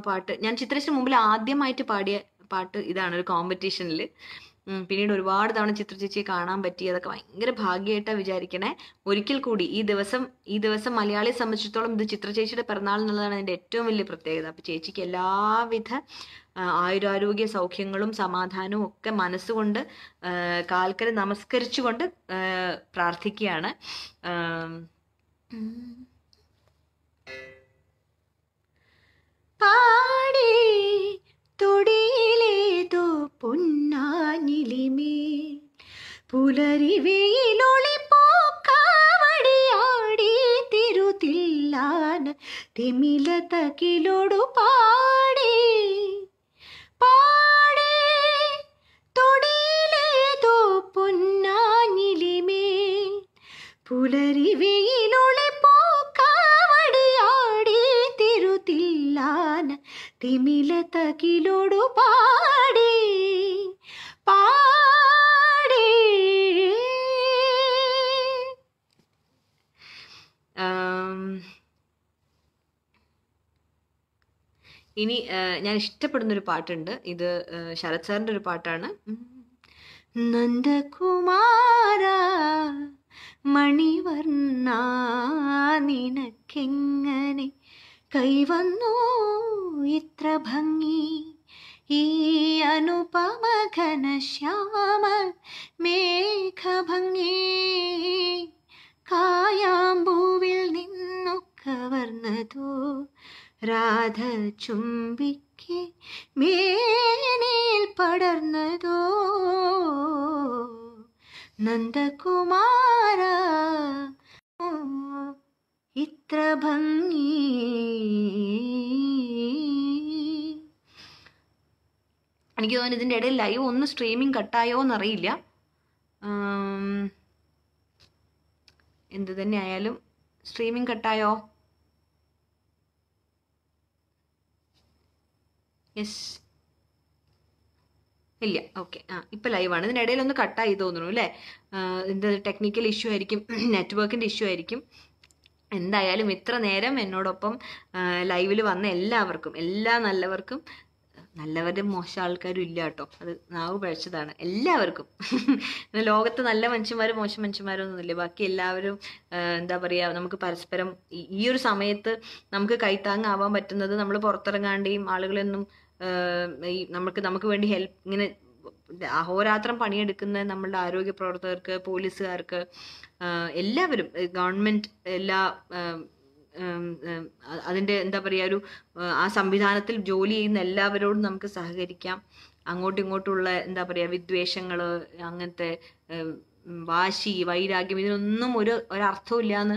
പാട്ട് ഞാൻ ചിത്രശ്രീ മുമ്പിൽ ആദ്യമായിട്ട് പാടിയ പാട്ട് ഇതാണ് ഒരു കോമ്പറ്റീഷനിൽ പിന്നീട് ഒരുപാട് തവണ ചിത്രചേച്ചിയെ കാണാൻ പറ്റി അതൊക്കെ ഭയങ്കര ഭാഗ്യമായിട്ടാണ് വിചാരിക്കണേ ഒരിക്കൽ കൂടി ഈ ദിവസം ഈ ദിവസം മലയാളിയെ സംബന്ധിച്ചിടത്തോളം ഇത് ചിത്രചേച്ചിയുടെ പിറന്നാൾ എന്നുള്ളതാണ് എൻ്റെ ഏറ്റവും വലിയ പ്രത്യേകത അപ്പോൾ ചേച്ചിക്ക് എല്ലാവിധ ആയുരാരോഗ്യ സൗഖ്യങ്ങളും സമാധാനവും ഒക്കെ മനസ്സുകൊണ്ട് കാൽക്കരെ നമസ്കരിച്ചുകൊണ്ട് പ്രാർത്ഥിക്കുകയാണ് ഇനി ഞാൻ ഇഷ്ടപ്പെടുന്ന ഒരു പാട്ടുണ്ട് ഇത് ശരത് സാറിൻ്റെ ഒരു പാട്ടാണ് നന്ദകുമാര മണിവർണ നിനക്കെങ്ങനെ കൈവന്നു ഇത്ര ഭംഗി ഈ അനുപമഘനശ്യാമ മേഘഭംഗി കായാമ്പൂവിൽ നിന്നു കവർന്നതോ രാധ ചുംബിക്ക് മേനിൽ പടർന്നതോ നന്ദകുമാര ഇത്ര ഭംഗി എനിക്ക് തോന്നുന്നു ഇതിൻ്റെ ഇടയിൽ ലൈവ് ഒന്ന് സ്ട്രീമിംഗ് കട്ടായോ എന്നറിയില്ല എന്ത് തന്നെ ആയാലും സ്ട്രീമിംഗ് കട്ടായോ യെസ് ഇല്ല ഓക്കെ ആ ഇപ്പം ലൈവാണ് ഇതിനിടയിൽ ഒന്ന് കട്ടായി തോന്നുന്നു അല്ലേ ഇത് ടെക്നിക്കൽ ഇഷ്യൂ ആയിരിക്കും നെറ്റ്വർക്കിൻ്റെ ഇഷ്യൂ ആയിരിക്കും എന്തായാലും ഇത്ര നേരം എന്നോടൊപ്പം ലൈവിൽ വന്ന എല്ലാവർക്കും എല്ലാ നല്ലവർക്കും നല്ലവരുടെ മോശം ആൾക്കാരും ഇല്ല കേട്ടോ അത് നാവ് പഴച്ചതാണ് എല്ലാവർക്കും ലോകത്ത് നല്ല മനുഷ്യന്മാരും മോശം മനുഷ്യന്മാരൊന്നുമില്ല ബാക്കി എല്ലാവരും എന്താ പറയുക നമുക്ക് പരസ്പരം ഈ ഒരു സമയത്ത് നമുക്ക് കൈത്താങ്ങാവാൻ പറ്റുന്നത് നമ്മൾ പുറത്തിറങ്ങാണ്ടേയും ആളുകളൊന്നും ഈ നമുക്ക് നമുക്ക് വേണ്ടി ഹെൽപ്പ് ഇങ്ങനെ അഹോരാത്രം പണിയെടുക്കുന്ന നമ്മളുടെ ആരോഗ്യ പ്രവർത്തകർക്ക് പോലീസുകാർക്ക് എല്ലാവരും ഗവൺമെന്റ് എല്ലാ അതിൻ്റെ എന്താ പറയുക ഒരു ആ സംവിധാനത്തിൽ ജോലി ചെയ്യുന്ന എല്ലാവരോടും നമുക്ക് സഹകരിക്കാം അങ്ങോട്ടും ഇങ്ങോട്ടുള്ള എന്താ പറയുക വിദ്വേഷങ്ങൾ അങ്ങനത്തെ വാശി വൈരാഗ്യം ഇതിനൊന്നും ഒരു ഒരർത്ഥമില്ലാന്ന്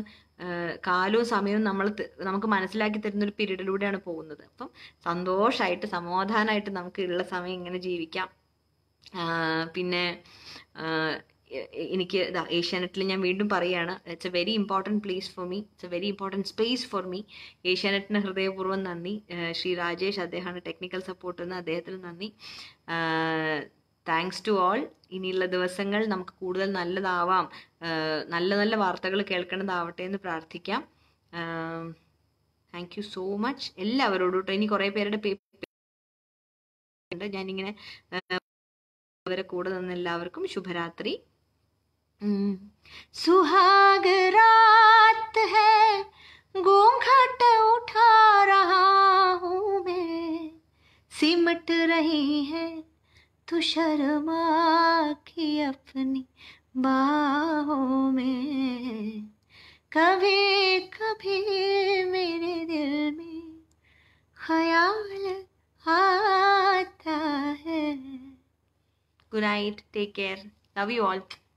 കാലവും സമയവും നമ്മൾ നമുക്ക് മനസ്സിലാക്കി തരുന്ന ഒരു പീരീഡിലൂടെയാണ് പോകുന്നത് അപ്പം സന്തോഷമായിട്ട് സമാധാനമായിട്ട് നമുക്ക് ഉള്ള സമയം ഇങ്ങനെ ജീവിക്കാം പിന്നെ എനിക്ക് ഏഷ്യാനെറ്റിൽ ഞാൻ വീണ്ടും പറയുകയാണ് it's a very important place for me it's a very important space for me ഏഷ്യാനെറ്റിന് ഹൃദയപൂർവ്വം നന്ദി ശ്രീ രാജേഷ് അദ്ദേഹമാണ് ടെക്നിക്കൽ സപ്പോർട്ട് എന്ന് അദ്ദേഹത്തിന് നന്ദി താങ്ക്സ് ടു ഓൾ ഇനിയുള്ള ദിവസങ്ങൾ നമുക്ക് കൂടുതൽ നല്ലതാവാം നല്ല നല്ല വാർത്തകൾ കേൾക്കേണ്ടതാവട്ടെ എന്ന് പ്രാർത്ഥിക്കാം താങ്ക് യു സോ മച്ച് എല്ലാവരോടും കേട്ടോ ഇനി കുറേ പേരുടെ ഞാനിങ്ങനെ അവരെ കൂടെ നിന്ന് എല്ലാവർക്കും ശുഭരാത്രി सुहाग रात है गोंघट उठा रहा हूँ मैं सिमट रही है तू शर्मा की अपनी बाहों में कभी कभी मेरे दिल में ख्याल आता है good night take care love you all